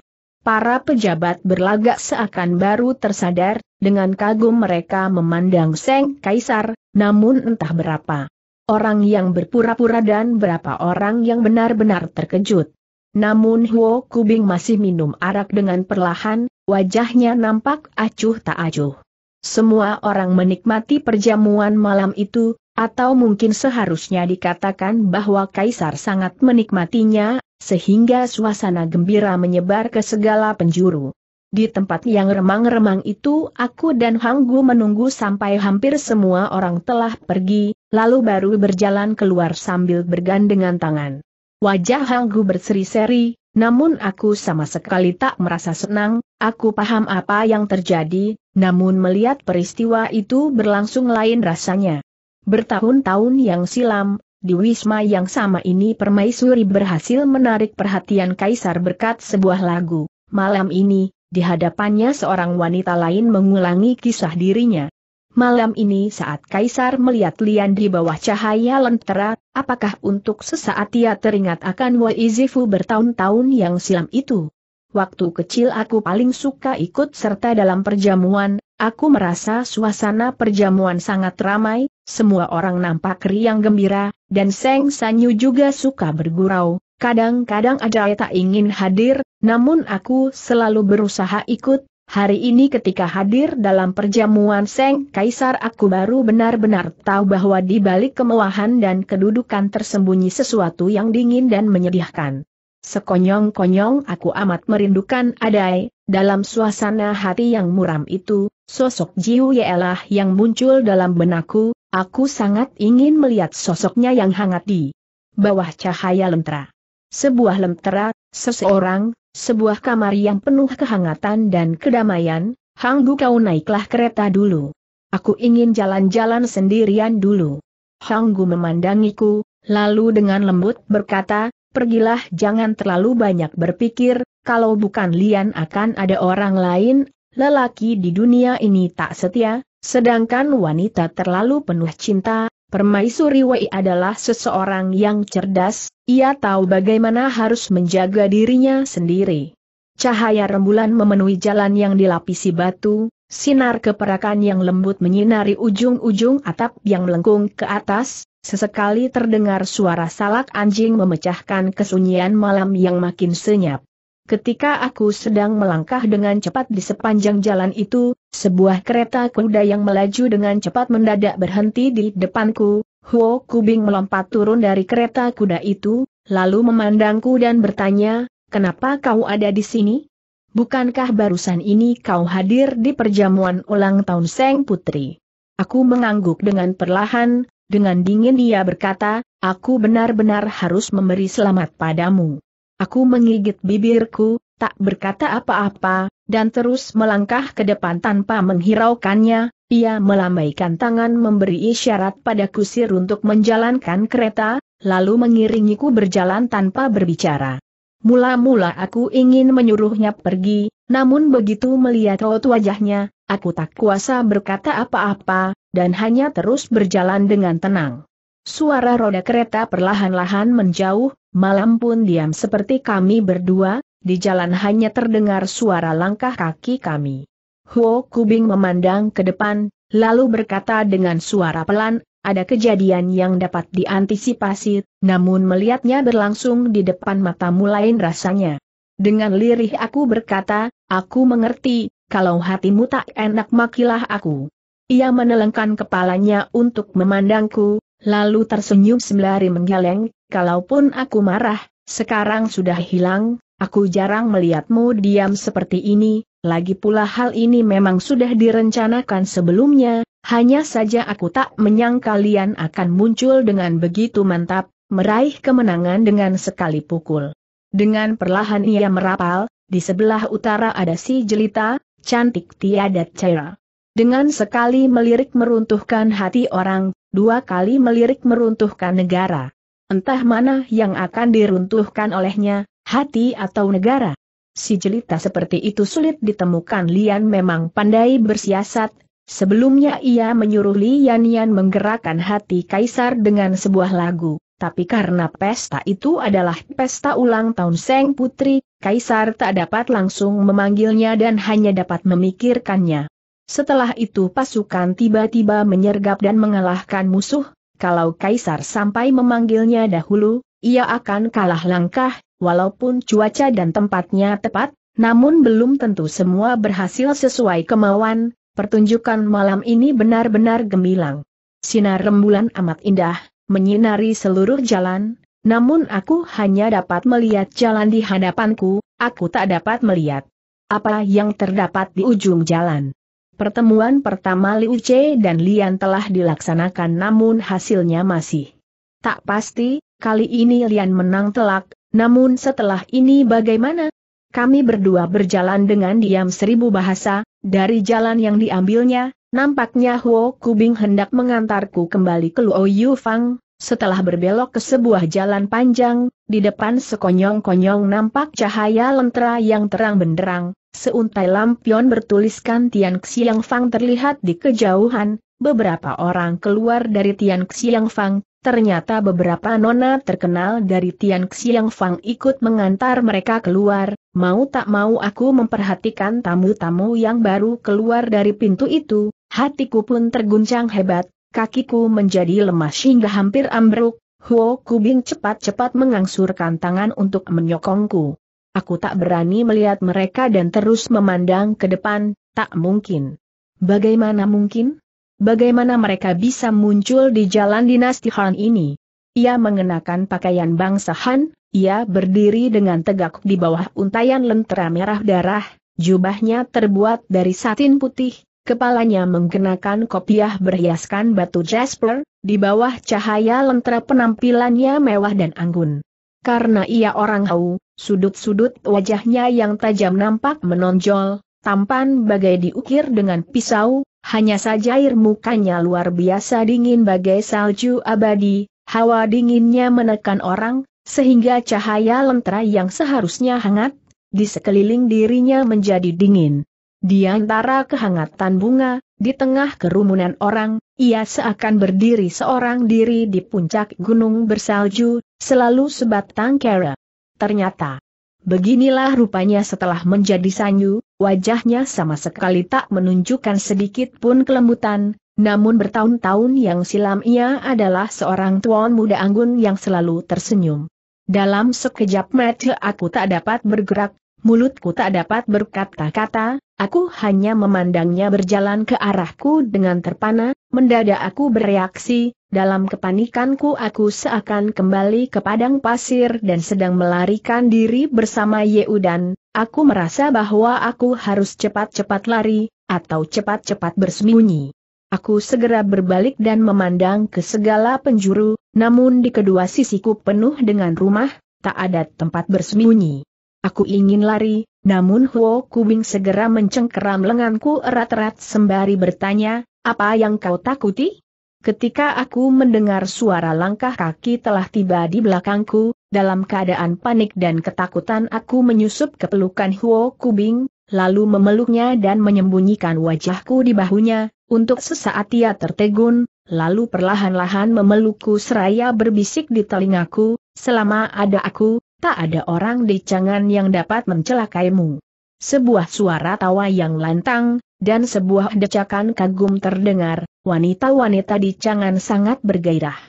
Para pejabat berlagak seakan baru tersadar, dengan kagum mereka memandang Seng Kaisar, namun entah berapa orang yang berpura-pura dan berapa orang yang benar-benar terkejut. Namun Huo Kubing masih minum arak dengan perlahan, wajahnya nampak acuh tak acuh. Semua orang menikmati perjamuan malam itu, atau mungkin seharusnya dikatakan bahwa Kaisar sangat menikmatinya, sehingga suasana gembira menyebar ke segala penjuru. Di tempat yang remang-remang itu aku dan Hanggu menunggu sampai hampir semua orang telah pergi, lalu baru berjalan keluar sambil bergandengan tangan. Wajah Hanggu berseri-seri, namun aku sama sekali tak merasa senang, aku paham apa yang terjadi, namun melihat peristiwa itu berlangsung lain rasanya. Bertahun-tahun yang silam, di wisma yang sama ini permaisuri berhasil menarik perhatian kaisar berkat sebuah lagu. Malam ini, di hadapannya seorang wanita lain mengulangi kisah dirinya. Malam ini saat kaisar melihat Lian di bawah cahaya lentera, apakah untuk sesaat ia teringat akan Zifu bertahun-tahun yang silam itu? Waktu kecil aku paling suka ikut serta dalam perjamuan, Aku merasa suasana perjamuan sangat ramai, semua orang nampak riang gembira, dan Seng Sanyu juga suka bergurau. Kadang-kadang ada yang tak ingin hadir, namun aku selalu berusaha ikut. Hari ini ketika hadir dalam perjamuan Seng Kaisar aku baru benar-benar tahu bahwa di balik kemewahan dan kedudukan tersembunyi sesuatu yang dingin dan menyedihkan. Sekonyong-konyong aku amat merindukan Adai, dalam suasana hati yang muram itu, sosok Jiu Yelah yang muncul dalam benakku, aku sangat ingin melihat sosoknya yang hangat di bawah cahaya lentera. Sebuah lentera, seseorang, sebuah kamar yang penuh kehangatan dan kedamaian, Hanggu kau naiklah kereta dulu. Aku ingin jalan-jalan sendirian dulu. Hanggu memandangiku, lalu dengan lembut berkata, pergilah jangan terlalu banyak berpikir, kalau bukan Lian akan ada orang lain, lelaki di dunia ini tak setia, sedangkan wanita terlalu penuh cinta, Permaisuri Wei adalah seseorang yang cerdas, ia tahu bagaimana harus menjaga dirinya sendiri. Cahaya rembulan memenuhi jalan yang dilapisi batu, sinar keperakan yang lembut menyinari ujung-ujung atap yang melengkung ke atas, Sesekali terdengar suara salak anjing memecahkan kesunyian malam yang makin senyap. Ketika aku sedang melangkah dengan cepat di sepanjang jalan itu, sebuah kereta kuda yang melaju dengan cepat mendadak berhenti di depanku. Huo Kubing melompat turun dari kereta kuda itu, lalu memandangku dan bertanya, kenapa kau ada di sini? Bukankah barusan ini kau hadir di perjamuan ulang tahun Seng Putri? Aku mengangguk dengan perlahan, dengan dingin ia berkata, aku benar-benar harus memberi selamat padamu. Aku menggigit bibirku, tak berkata apa-apa, dan terus melangkah ke depan tanpa menghiraukannya, ia melambaikan tangan memberi isyarat pada kusir untuk menjalankan kereta, lalu mengiringiku berjalan tanpa berbicara. Mula-mula aku ingin menyuruhnya pergi, namun begitu melihat raut wajahnya, Aku tak kuasa berkata apa-apa, dan hanya terus berjalan dengan tenang. Suara roda kereta perlahan-lahan menjauh, malam pun diam seperti kami berdua, di jalan hanya terdengar suara langkah kaki kami. Huo Kubing memandang ke depan, lalu berkata dengan suara pelan, ada kejadian yang dapat diantisipasi, namun melihatnya berlangsung di depan matamu lain rasanya. Dengan lirih aku berkata, aku mengerti, kalau hatimu tak enak makilah aku. Ia menelengkan kepalanya untuk memandangku, lalu tersenyum sembari menggeleng, kalaupun aku marah, sekarang sudah hilang, aku jarang melihatmu diam seperti ini, lagi pula hal ini memang sudah direncanakan sebelumnya, hanya saja aku tak menyangka kalian akan muncul dengan begitu mantap, meraih kemenangan dengan sekali pukul. Dengan perlahan ia merapal, di sebelah utara ada si jelita, cantik tiada cara. Dengan sekali melirik meruntuhkan hati orang, dua kali melirik meruntuhkan negara. Entah mana yang akan diruntuhkan olehnya, hati atau negara. Si jelita seperti itu sulit ditemukan Lian memang pandai bersiasat, sebelumnya ia menyuruh Lian Yan menggerakkan hati kaisar dengan sebuah lagu tapi karena pesta itu adalah pesta ulang tahun Seng Putri, Kaisar tak dapat langsung memanggilnya dan hanya dapat memikirkannya. Setelah itu pasukan tiba-tiba menyergap dan mengalahkan musuh, kalau Kaisar sampai memanggilnya dahulu, ia akan kalah langkah, walaupun cuaca dan tempatnya tepat, namun belum tentu semua berhasil sesuai kemauan, pertunjukan malam ini benar-benar gemilang. Sinar rembulan amat indah, menyinari seluruh jalan, namun aku hanya dapat melihat jalan di hadapanku, aku tak dapat melihat apa yang terdapat di ujung jalan. Pertemuan pertama Liu Che dan Lian telah dilaksanakan namun hasilnya masih tak pasti, kali ini Lian menang telak, namun setelah ini bagaimana? Kami berdua berjalan dengan diam seribu bahasa, dari jalan yang diambilnya, Nampaknya Huo Kubing hendak mengantarku kembali ke Luo Yufang, setelah berbelok ke sebuah jalan panjang, di depan sekonyong-konyong nampak cahaya lentera yang terang benderang, seuntai lampion bertuliskan Tian Xiang Fang terlihat di kejauhan, beberapa orang keluar dari Tian Xiang Fang, ternyata beberapa nona terkenal dari Tian Xiang Fang ikut mengantar mereka keluar, mau tak mau aku memperhatikan tamu-tamu yang baru keluar dari pintu itu, Hatiku pun terguncang hebat, kakiku menjadi lemas hingga hampir ambruk, Huo Kubing cepat-cepat mengangsurkan tangan untuk menyokongku. Aku tak berani melihat mereka dan terus memandang ke depan, tak mungkin. Bagaimana mungkin? Bagaimana mereka bisa muncul di jalan dinasti Han ini? Ia mengenakan pakaian bangsa Han, ia berdiri dengan tegak di bawah untayan lentera merah darah, jubahnya terbuat dari satin putih, kepalanya mengenakan kopiah berhiaskan batu jasper, di bawah cahaya lentera penampilannya mewah dan anggun. Karena ia orang hau, sudut-sudut wajahnya yang tajam nampak menonjol, tampan bagai diukir dengan pisau, hanya saja air mukanya luar biasa dingin bagai salju abadi, hawa dinginnya menekan orang, sehingga cahaya lentera yang seharusnya hangat, di sekeliling dirinya menjadi dingin. Di antara kehangatan bunga, di tengah kerumunan orang, ia seakan berdiri seorang diri di puncak gunung bersalju, selalu sebatang kera. Ternyata, beginilah rupanya setelah menjadi sanyu, wajahnya sama sekali tak menunjukkan sedikit pun kelembutan, namun bertahun-tahun yang silam ia adalah seorang tuan muda anggun yang selalu tersenyum. Dalam sekejap mata aku tak dapat bergerak, mulutku tak dapat berkata-kata, aku hanya memandangnya berjalan ke arahku dengan terpana, mendadak aku bereaksi, dalam kepanikanku aku seakan kembali ke padang pasir dan sedang melarikan diri bersama Yehudan, aku merasa bahwa aku harus cepat-cepat lari, atau cepat-cepat bersembunyi. Aku segera berbalik dan memandang ke segala penjuru, namun di kedua sisiku penuh dengan rumah, tak ada tempat bersembunyi. Aku ingin lari, namun Huo Kubing segera mencengkeram lenganku erat-erat sembari bertanya, apa yang kau takuti? Ketika aku mendengar suara langkah kaki telah tiba di belakangku, dalam keadaan panik dan ketakutan aku menyusup ke pelukan Huo Kubing, lalu memeluknya dan menyembunyikan wajahku di bahunya, untuk sesaat ia tertegun, lalu perlahan-lahan memelukku seraya berbisik di telingaku, selama ada aku, tak ada orang di Cangan yang dapat mencelakaimu. Sebuah suara tawa yang lantang, dan sebuah decakan kagum terdengar, wanita-wanita di Cangan sangat bergairah.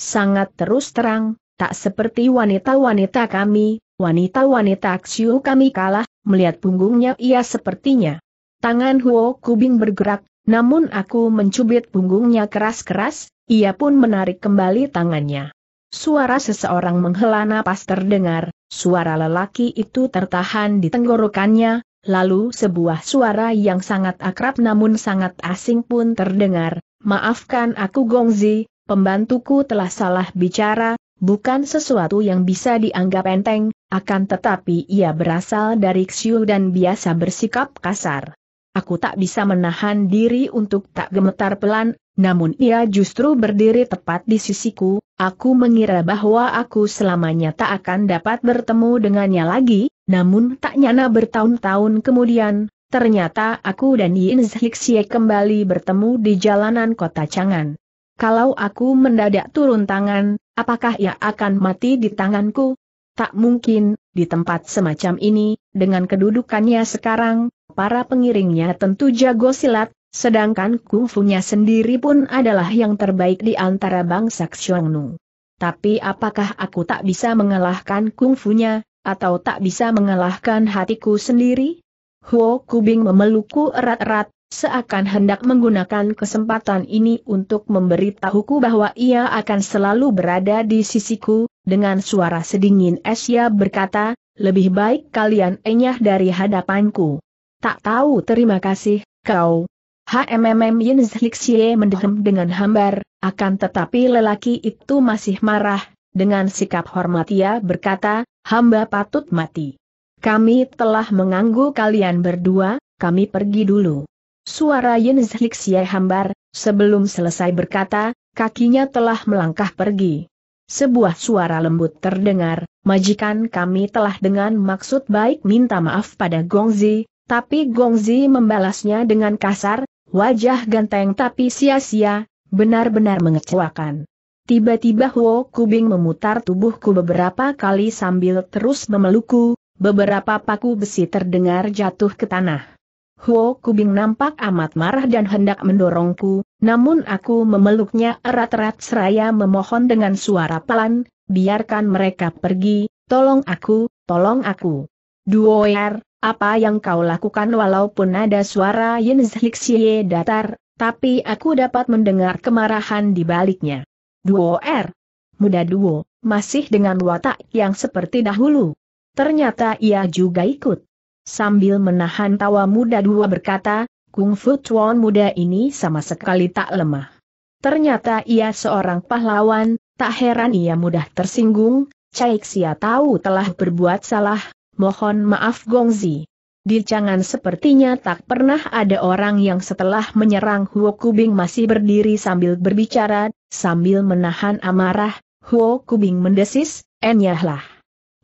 Sangat terus terang, tak seperti wanita-wanita kami, wanita-wanita Xiu kami kalah, melihat punggungnya ia sepertinya. Tangan Huo Kubing bergerak, namun aku mencubit punggungnya keras-keras, ia pun menarik kembali tangannya. Suara seseorang menghela napas terdengar, suara lelaki itu tertahan di tenggorokannya, lalu sebuah suara yang sangat akrab namun sangat asing pun terdengar, maafkan aku Gongzi, pembantuku telah salah bicara, bukan sesuatu yang bisa dianggap enteng, akan tetapi ia berasal dari Xiu dan biasa bersikap kasar. Aku tak bisa menahan diri untuk tak gemetar pelan, namun ia justru berdiri tepat di sisiku, aku mengira bahwa aku selamanya tak akan dapat bertemu dengannya lagi, namun tak nyana bertahun-tahun kemudian, ternyata aku dan Yin Zhixie kembali bertemu di jalanan kota Changan. Kalau aku mendadak turun tangan, apakah ia akan mati di tanganku? Tak mungkin, di tempat semacam ini, dengan kedudukannya sekarang, para pengiringnya tentu jago silat, Sedangkan kungfunya sendiri pun adalah yang terbaik di antara bangsa Xiongnu. Tapi apakah aku tak bisa mengalahkan kungfunya, atau tak bisa mengalahkan hatiku sendiri? Huo Kubing memelukku erat-erat, seakan hendak menggunakan kesempatan ini untuk memberitahuku bahwa ia akan selalu berada di sisiku, dengan suara sedingin Asia berkata, lebih baik kalian enyah dari hadapanku. Tak tahu terima kasih, kau, HMMM Yin Zhixie mendehem dengan hambar, akan tetapi lelaki itu masih marah, dengan sikap hormat ia berkata, hamba patut mati. Kami telah mengganggu kalian berdua, kami pergi dulu. Suara Yin Zhixie hambar, sebelum selesai berkata, kakinya telah melangkah pergi. Sebuah suara lembut terdengar, majikan kami telah dengan maksud baik minta maaf pada Gongzi, tapi Gongzi membalasnya dengan kasar, Wajah ganteng tapi sia-sia, benar-benar mengecewakan. Tiba-tiba Huo Kubing memutar tubuhku beberapa kali sambil terus memelukku, beberapa paku besi terdengar jatuh ke tanah. Huo Kubing nampak amat marah dan hendak mendorongku, namun aku memeluknya erat-erat seraya memohon dengan suara pelan, biarkan mereka pergi, tolong aku, tolong aku. Duoer, apa yang kau lakukan walaupun ada suara Yin Zhixie datar, tapi aku dapat mendengar kemarahan di baliknya. Duo R. Muda duo, masih dengan watak yang seperti dahulu. Ternyata ia juga ikut. Sambil menahan tawa muda Duo berkata, Kung Fu Chuan muda ini sama sekali tak lemah. Ternyata ia seorang pahlawan, tak heran ia mudah tersinggung, Cai Xia tahu telah berbuat salah, mohon maaf Gongzi. Di Changan sepertinya tak pernah ada orang yang setelah menyerang Huo Kubing masih berdiri sambil berbicara, sambil menahan amarah, Huo Kubing mendesis, enyahlah.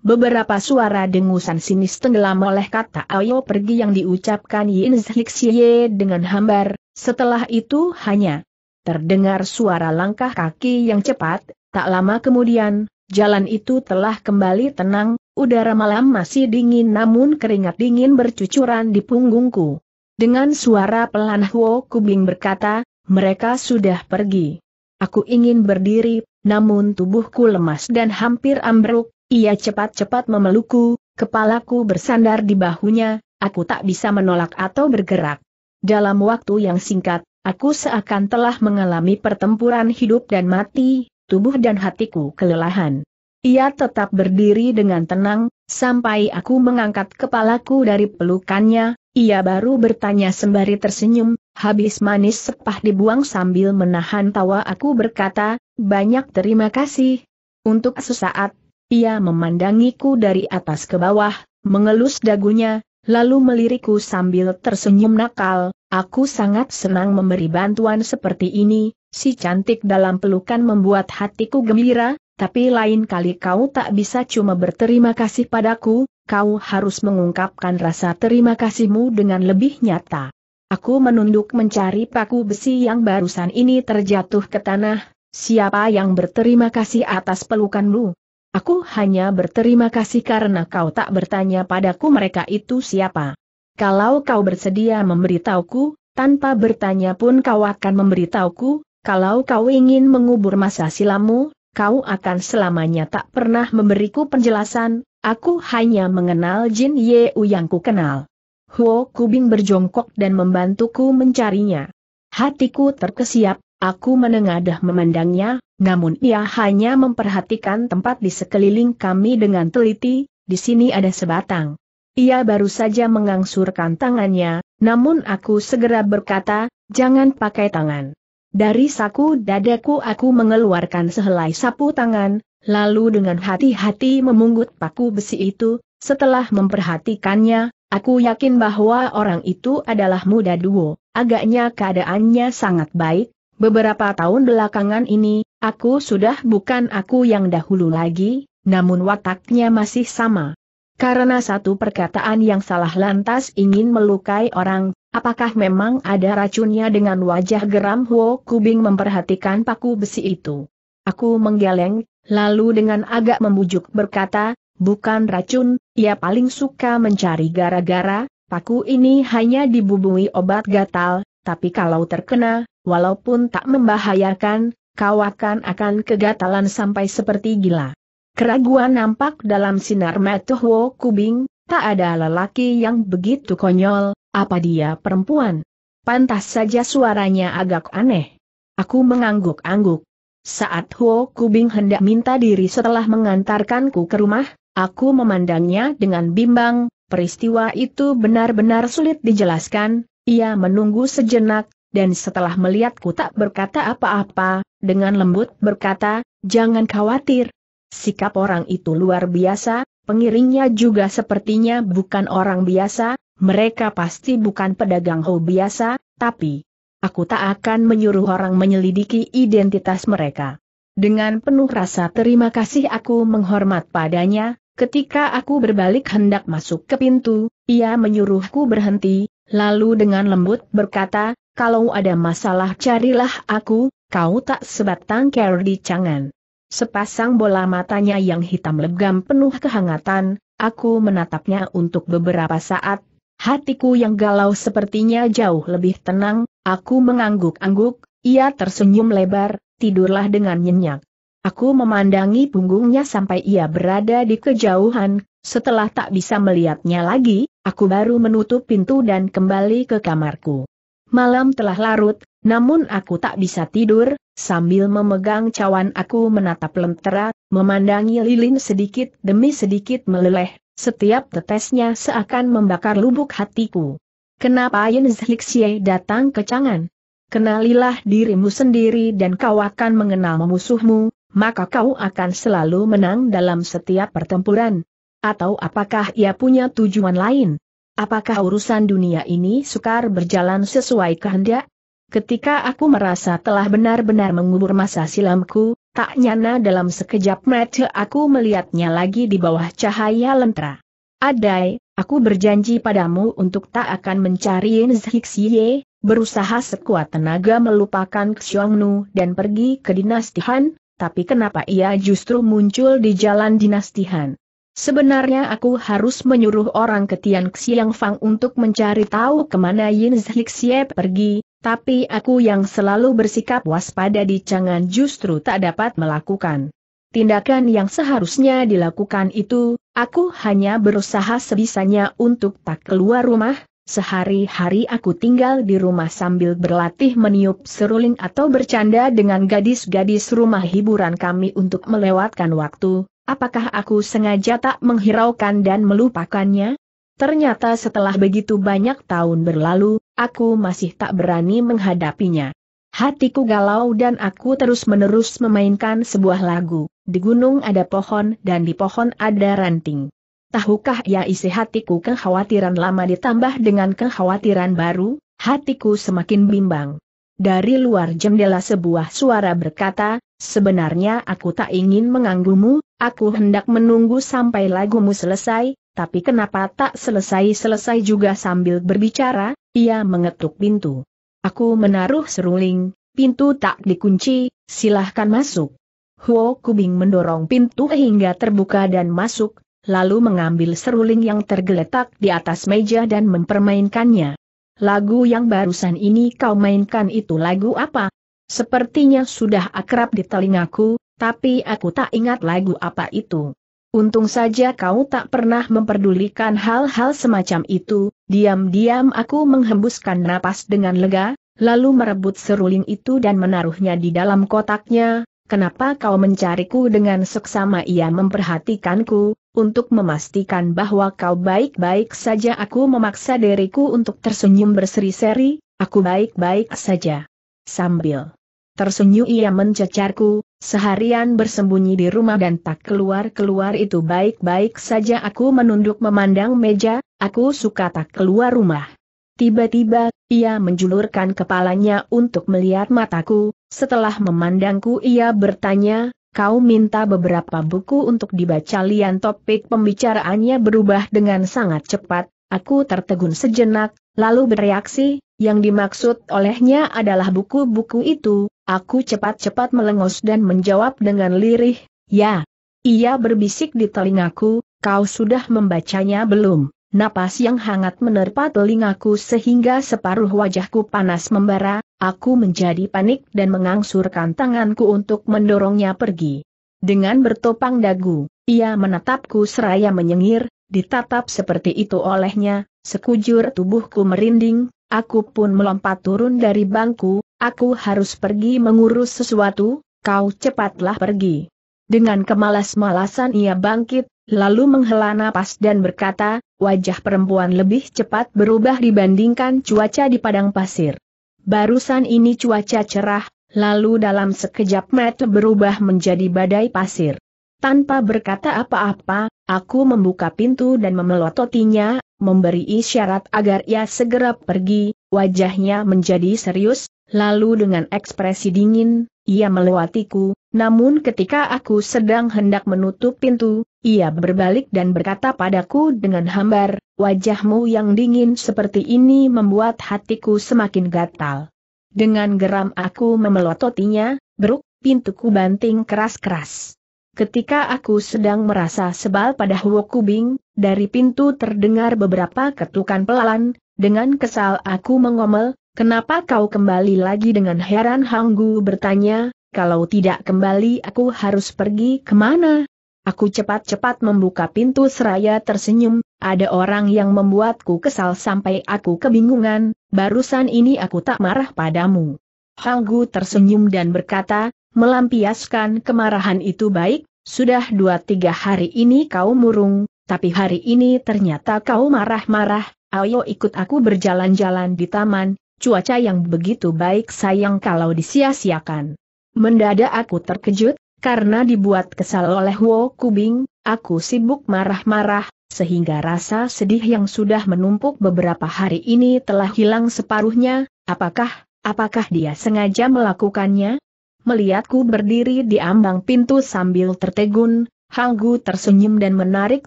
Beberapa suara dengusan sinis tenggelam oleh kata ayo pergi yang diucapkan Yin Zhixie dengan hambar, setelah itu hanya terdengar suara langkah kaki yang cepat, tak lama kemudian, Jalan itu telah kembali tenang, udara malam masih dingin namun keringat dingin bercucuran di punggungku. Dengan suara pelan Huo Kubing berkata, mereka sudah pergi. Aku ingin berdiri, namun tubuhku lemas dan hampir ambruk, ia cepat-cepat memelukku, kepalaku bersandar di bahunya, aku tak bisa menolak atau bergerak. Dalam waktu yang singkat, aku seakan telah mengalami pertempuran hidup dan mati, tubuh dan hatiku kelelahan. Ia tetap berdiri dengan tenang, sampai aku mengangkat kepalaku dari pelukannya, ia baru bertanya sembari tersenyum, habis manis sepah dibuang sambil menahan tawa aku berkata, banyak terima kasih. Untuk sesaat, ia memandangiku dari atas ke bawah, mengelus dagunya, lalu melirikku sambil tersenyum nakal, aku sangat senang memberi bantuan seperti ini, Si cantik dalam pelukan membuat hatiku gembira, tapi lain kali kau tak bisa cuma berterima kasih padaku, kau harus mengungkapkan rasa terima kasihmu dengan lebih nyata. Aku menunduk mencari paku besi yang barusan ini terjatuh ke tanah, siapa yang berterima kasih atas pelukanmu? Aku hanya berterima kasih karena kau tak bertanya padaku mereka itu siapa. Kalau kau bersedia memberitahuku, tanpa bertanya pun kau akan memberitahuku, kalau kau ingin mengubur masa silamu, kau akan selamanya tak pernah memberiku penjelasan, aku hanya mengenal Jin Yeu yang ku kenal. Huo Kubing berjongkok dan membantuku mencarinya. Hatiku terkesiap, aku menengadah memandangnya, namun ia hanya memperhatikan tempat di sekeliling kami dengan teliti, di sini ada sebatang. Ia baru saja mengangsurkan tangannya, namun aku segera berkata, jangan pakai tangan. Dari saku dadaku aku mengeluarkan sehelai sapu tangan, lalu dengan hati-hati memungut paku besi itu, setelah memperhatikannya, aku yakin bahwa orang itu adalah muda duo, agaknya keadaannya sangat baik, beberapa tahun belakangan ini, aku sudah bukan aku yang dahulu lagi, namun wataknya masih sama. Karena satu perkataan yang salah lantas ingin melukai orang, Apakah memang ada racunnya dengan wajah geram Huo Kubing memperhatikan paku besi itu? Aku menggeleng, lalu dengan agak membujuk berkata, bukan racun, ia paling suka mencari gara-gara, paku ini hanya dibubui obat gatal, tapi kalau terkena, walaupun tak membahayakan, kau akan akan kegatalan sampai seperti gila. Keraguan nampak dalam sinar mata Huo Kubing, tak ada lelaki yang begitu konyol, apa dia perempuan? Pantas saja suaranya agak aneh. Aku mengangguk-angguk. Saat Huo Kubing hendak minta diri setelah mengantarkanku ke rumah, aku memandangnya dengan bimbang, peristiwa itu benar-benar sulit dijelaskan, ia menunggu sejenak, dan setelah melihatku tak berkata apa-apa, dengan lembut berkata, jangan khawatir. Sikap orang itu luar biasa, pengiringnya juga sepertinya bukan orang biasa, mereka pasti bukan pedagang hobi biasa, tapi aku tak akan menyuruh orang menyelidiki identitas mereka. Dengan penuh rasa terima kasih aku menghormat padanya, ketika aku berbalik hendak masuk ke pintu, ia menyuruhku berhenti, lalu dengan lembut berkata, kalau ada masalah carilah aku, kau tak sebatang care di cangan. Sepasang bola matanya yang hitam legam penuh kehangatan, aku menatapnya untuk beberapa saat, Hatiku yang galau sepertinya jauh lebih tenang, aku mengangguk-angguk, ia tersenyum lebar, tidurlah dengan nyenyak. Aku memandangi punggungnya sampai ia berada di kejauhan, setelah tak bisa melihatnya lagi, aku baru menutup pintu dan kembali ke kamarku. Malam telah larut, namun aku tak bisa tidur, sambil memegang cawan aku menatap lentera, memandangi lilin sedikit demi sedikit meleleh, setiap tetesnya seakan membakar lubuk hatiku. Kenapa Yin Zhixie datang ke Chang'an? Kenalilah dirimu sendiri dan kau akan mengenal musuhmu, maka kau akan selalu menang dalam setiap pertempuran. Atau apakah ia punya tujuan lain? Apakah urusan dunia ini sukar berjalan sesuai kehendak? Ketika aku merasa telah benar-benar mengubur masa silamku, Tak nyana dalam sekejap mata aku melihatnya lagi di bawah cahaya lentera. Adai, aku berjanji padamu untuk tak akan mencari Nzhiksiye, berusaha sekuat tenaga melupakan Xiongnu dan pergi ke Dinasti Han, tapi kenapa ia justru muncul di jalan Dinasti Han? Sebenarnya aku harus menyuruh orang ke Tian Xiang untuk mencari tahu kemana Yin Zhixie pergi, tapi aku yang selalu bersikap waspada di Cangan justru tak dapat melakukan. Tindakan yang seharusnya dilakukan itu, aku hanya berusaha sebisanya untuk tak keluar rumah, sehari-hari aku tinggal di rumah sambil berlatih meniup seruling atau bercanda dengan gadis-gadis rumah hiburan kami untuk melewatkan waktu, apakah aku sengaja tak menghiraukan dan melupakannya? Ternyata setelah begitu banyak tahun berlalu, aku masih tak berani menghadapinya. Hatiku galau dan aku terus-menerus memainkan sebuah lagu, di gunung ada pohon dan di pohon ada ranting. Tahukah ya isi hatiku kekhawatiran lama ditambah dengan kekhawatiran baru, hatiku semakin bimbang. Dari luar jendela sebuah suara berkata, sebenarnya aku tak ingin mengganggumu, aku hendak menunggu sampai lagumu selesai, tapi kenapa tak selesai-selesai juga sambil berbicara, ia mengetuk pintu. Aku menaruh seruling, pintu tak dikunci, silahkan masuk. Huo Kubing mendorong pintu hingga terbuka dan masuk, lalu mengambil seruling yang tergeletak di atas meja dan mempermainkannya. Lagu yang barusan ini kau mainkan itu lagu apa? Sepertinya sudah akrab di telingaku, tapi aku tak ingat lagu apa itu. Untung saja kau tak pernah memperdulikan hal-hal semacam itu, diam-diam aku menghembuskan napas dengan lega, lalu merebut seruling itu dan menaruhnya di dalam kotaknya, kenapa kau mencariku dengan seksama ia memperhatikanku, untuk memastikan bahwa kau baik-baik saja aku memaksa diriku untuk tersenyum berseri-seri, aku baik-baik saja. Sambil tersenyum ia mencecarku, Seharian bersembunyi di rumah dan tak keluar-keluar itu baik-baik saja aku menunduk memandang meja, aku suka tak keluar rumah. Tiba-tiba, ia menjulurkan kepalanya untuk melihat mataku, setelah memandangku ia bertanya, kau minta beberapa buku untuk dibaca lian topik pembicaraannya berubah dengan sangat cepat, aku tertegun sejenak, lalu bereaksi, yang dimaksud olehnya adalah buku-buku itu, Aku cepat-cepat melengos dan menjawab dengan lirih, ya. Ia berbisik di telingaku, kau sudah membacanya belum? Napas yang hangat menerpa telingaku sehingga separuh wajahku panas membara, aku menjadi panik dan mengangsurkan tanganku untuk mendorongnya pergi. Dengan bertopang dagu, ia menatapku seraya menyengir, ditatap seperti itu olehnya, sekujur tubuhku merinding, aku pun melompat turun dari bangku, Aku harus pergi mengurus sesuatu, kau cepatlah pergi. Dengan kemalas-malasan ia bangkit, lalu menghela napas dan berkata, wajah perempuan lebih cepat berubah dibandingkan cuaca di padang pasir. Barusan ini cuaca cerah, lalu dalam sekejap mata berubah menjadi badai pasir. Tanpa berkata apa-apa, aku membuka pintu dan memelototinya, memberi isyarat agar ia segera pergi, wajahnya menjadi serius, Lalu dengan ekspresi dingin, ia melewatiku, namun ketika aku sedang hendak menutup pintu, ia berbalik dan berkata padaku dengan hambar, wajahmu yang dingin seperti ini membuat hatiku semakin gatal. Dengan geram aku memelototinya, beruk, pintuku banting keras-keras. Ketika aku sedang merasa sebal pada Huo Kubing, dari pintu terdengar beberapa ketukan pelan, dengan kesal aku mengomel, Kenapa kau kembali lagi dengan heran Hanggu bertanya, kalau tidak kembali aku harus pergi kemana? Aku cepat-cepat membuka pintu seraya tersenyum, ada orang yang membuatku kesal sampai aku kebingungan, barusan ini aku tak marah padamu. Hanggu tersenyum dan berkata, melampiaskan kemarahan itu baik, sudah dua tiga hari ini kau murung, tapi hari ini ternyata kau marah-marah, ayo ikut aku berjalan-jalan di taman, cuaca yang begitu baik sayang kalau disia-siakan. Mendadak aku terkejut, karena dibuat kesal oleh Wo Kubing, aku sibuk marah-marah, sehingga rasa sedih yang sudah menumpuk beberapa hari ini telah hilang separuhnya, apakah, apakah dia sengaja melakukannya? Melihatku berdiri di ambang pintu sambil tertegun, Hanggu tersenyum dan menarik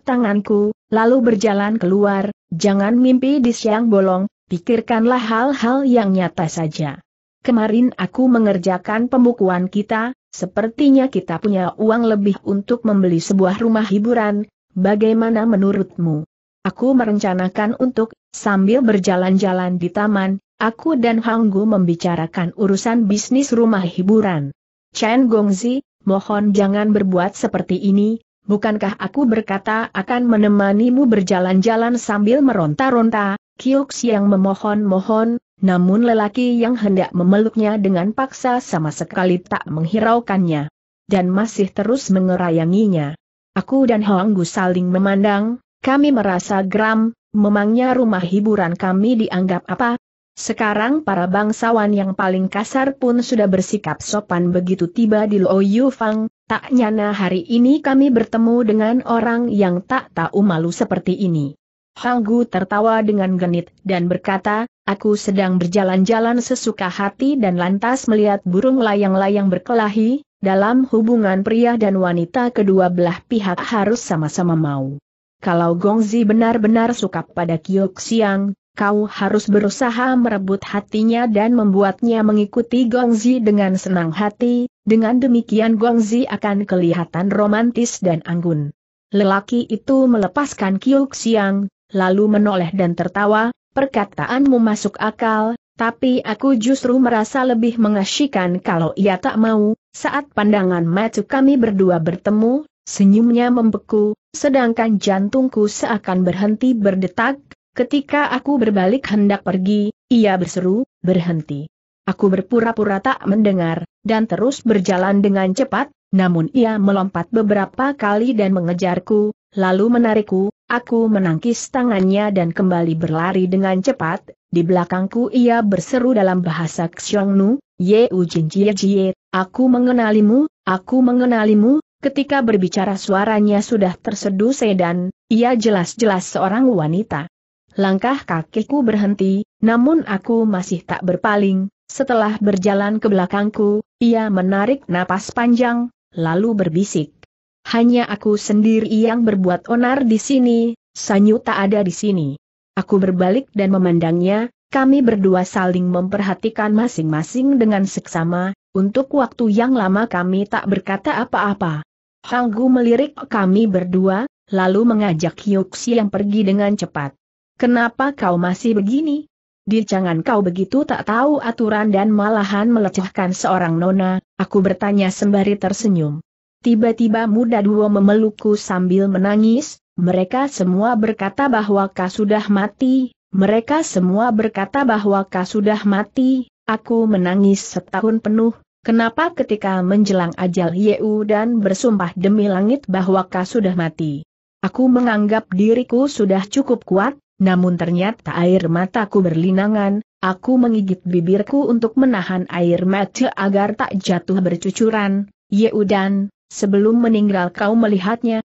tanganku, lalu berjalan keluar, jangan mimpi di siang bolong, pikirkanlah hal-hal yang nyata saja. Kemarin aku mengerjakan pembukuan kita, sepertinya kita punya uang lebih untuk membeli sebuah rumah hiburan, bagaimana menurutmu? Aku merencanakan untuk, sambil berjalan-jalan di taman, aku dan Hanggu membicarakan urusan bisnis rumah hiburan. Chen Gongzi, mohon jangan berbuat seperti ini, bukankah aku berkata akan menemanimu berjalan-jalan sambil meronta-ronta, Kiuk yang memohon-mohon, namun lelaki yang hendak memeluknya dengan paksa sama sekali tak menghiraukannya. Dan masih terus mengerayanginya. Aku dan Honggu Gu saling memandang, kami merasa geram, memangnya rumah hiburan kami dianggap apa? Sekarang para bangsawan yang paling kasar pun sudah bersikap sopan begitu tiba di Lo Fang. tak nyana hari ini kami bertemu dengan orang yang tak tahu malu seperti ini. Hanggu tertawa dengan genit dan berkata, aku sedang berjalan-jalan sesuka hati dan lantas melihat burung layang-layang berkelahi, dalam hubungan pria dan wanita kedua belah pihak harus sama-sama mau. Kalau Gong Gongzi benar-benar suka pada Kyok Siang, kau harus berusaha merebut hatinya dan membuatnya mengikuti Gong Gongzi dengan senang hati, dengan demikian Gong Gongzi akan kelihatan romantis dan anggun. Lelaki itu melepaskan Kyok Siang, lalu menoleh dan tertawa, perkataanmu masuk akal, tapi aku justru merasa lebih mengasyikan kalau ia tak mau, saat pandangan mata kami berdua bertemu, senyumnya membeku, sedangkan jantungku seakan berhenti berdetak, ketika aku berbalik hendak pergi, ia berseru, berhenti. Aku berpura-pura tak mendengar, dan terus berjalan dengan cepat, namun ia melompat beberapa kali dan mengejarku, lalu menarikku, Aku menangkis tangannya dan kembali berlari dengan cepat, di belakangku ia berseru dalam bahasa Xiongnu, Ye Ujin Jie Jie, aku mengenalimu, aku mengenalimu, ketika berbicara suaranya sudah tersedu sedan, ia jelas-jelas seorang wanita. Langkah kakiku berhenti, namun aku masih tak berpaling, setelah berjalan ke belakangku, ia menarik napas panjang, lalu berbisik. Hanya aku sendiri yang berbuat onar di sini, Sanyu tak ada di sini. Aku berbalik dan memandangnya, kami berdua saling memperhatikan masing-masing dengan seksama, untuk waktu yang lama kami tak berkata apa-apa. Hanggu melirik kami berdua, lalu mengajak Hyuksi yang pergi dengan cepat. Kenapa kau masih begini? Di jangan kau begitu tak tahu aturan dan malahan melecehkan seorang nona, aku bertanya sembari tersenyum. Tiba-tiba muda duo memelukku sambil menangis, mereka semua berkata bahwa kau sudah mati, mereka semua berkata bahwa kau sudah mati, aku menangis setahun penuh, kenapa ketika menjelang ajal Yeu dan bersumpah demi langit bahwa kau sudah mati. Aku menganggap diriku sudah cukup kuat, namun ternyata air mataku berlinangan, aku mengigit bibirku untuk menahan air mata agar tak jatuh bercucuran, Yeu dan, Sebelum meninggal kau melihatnya,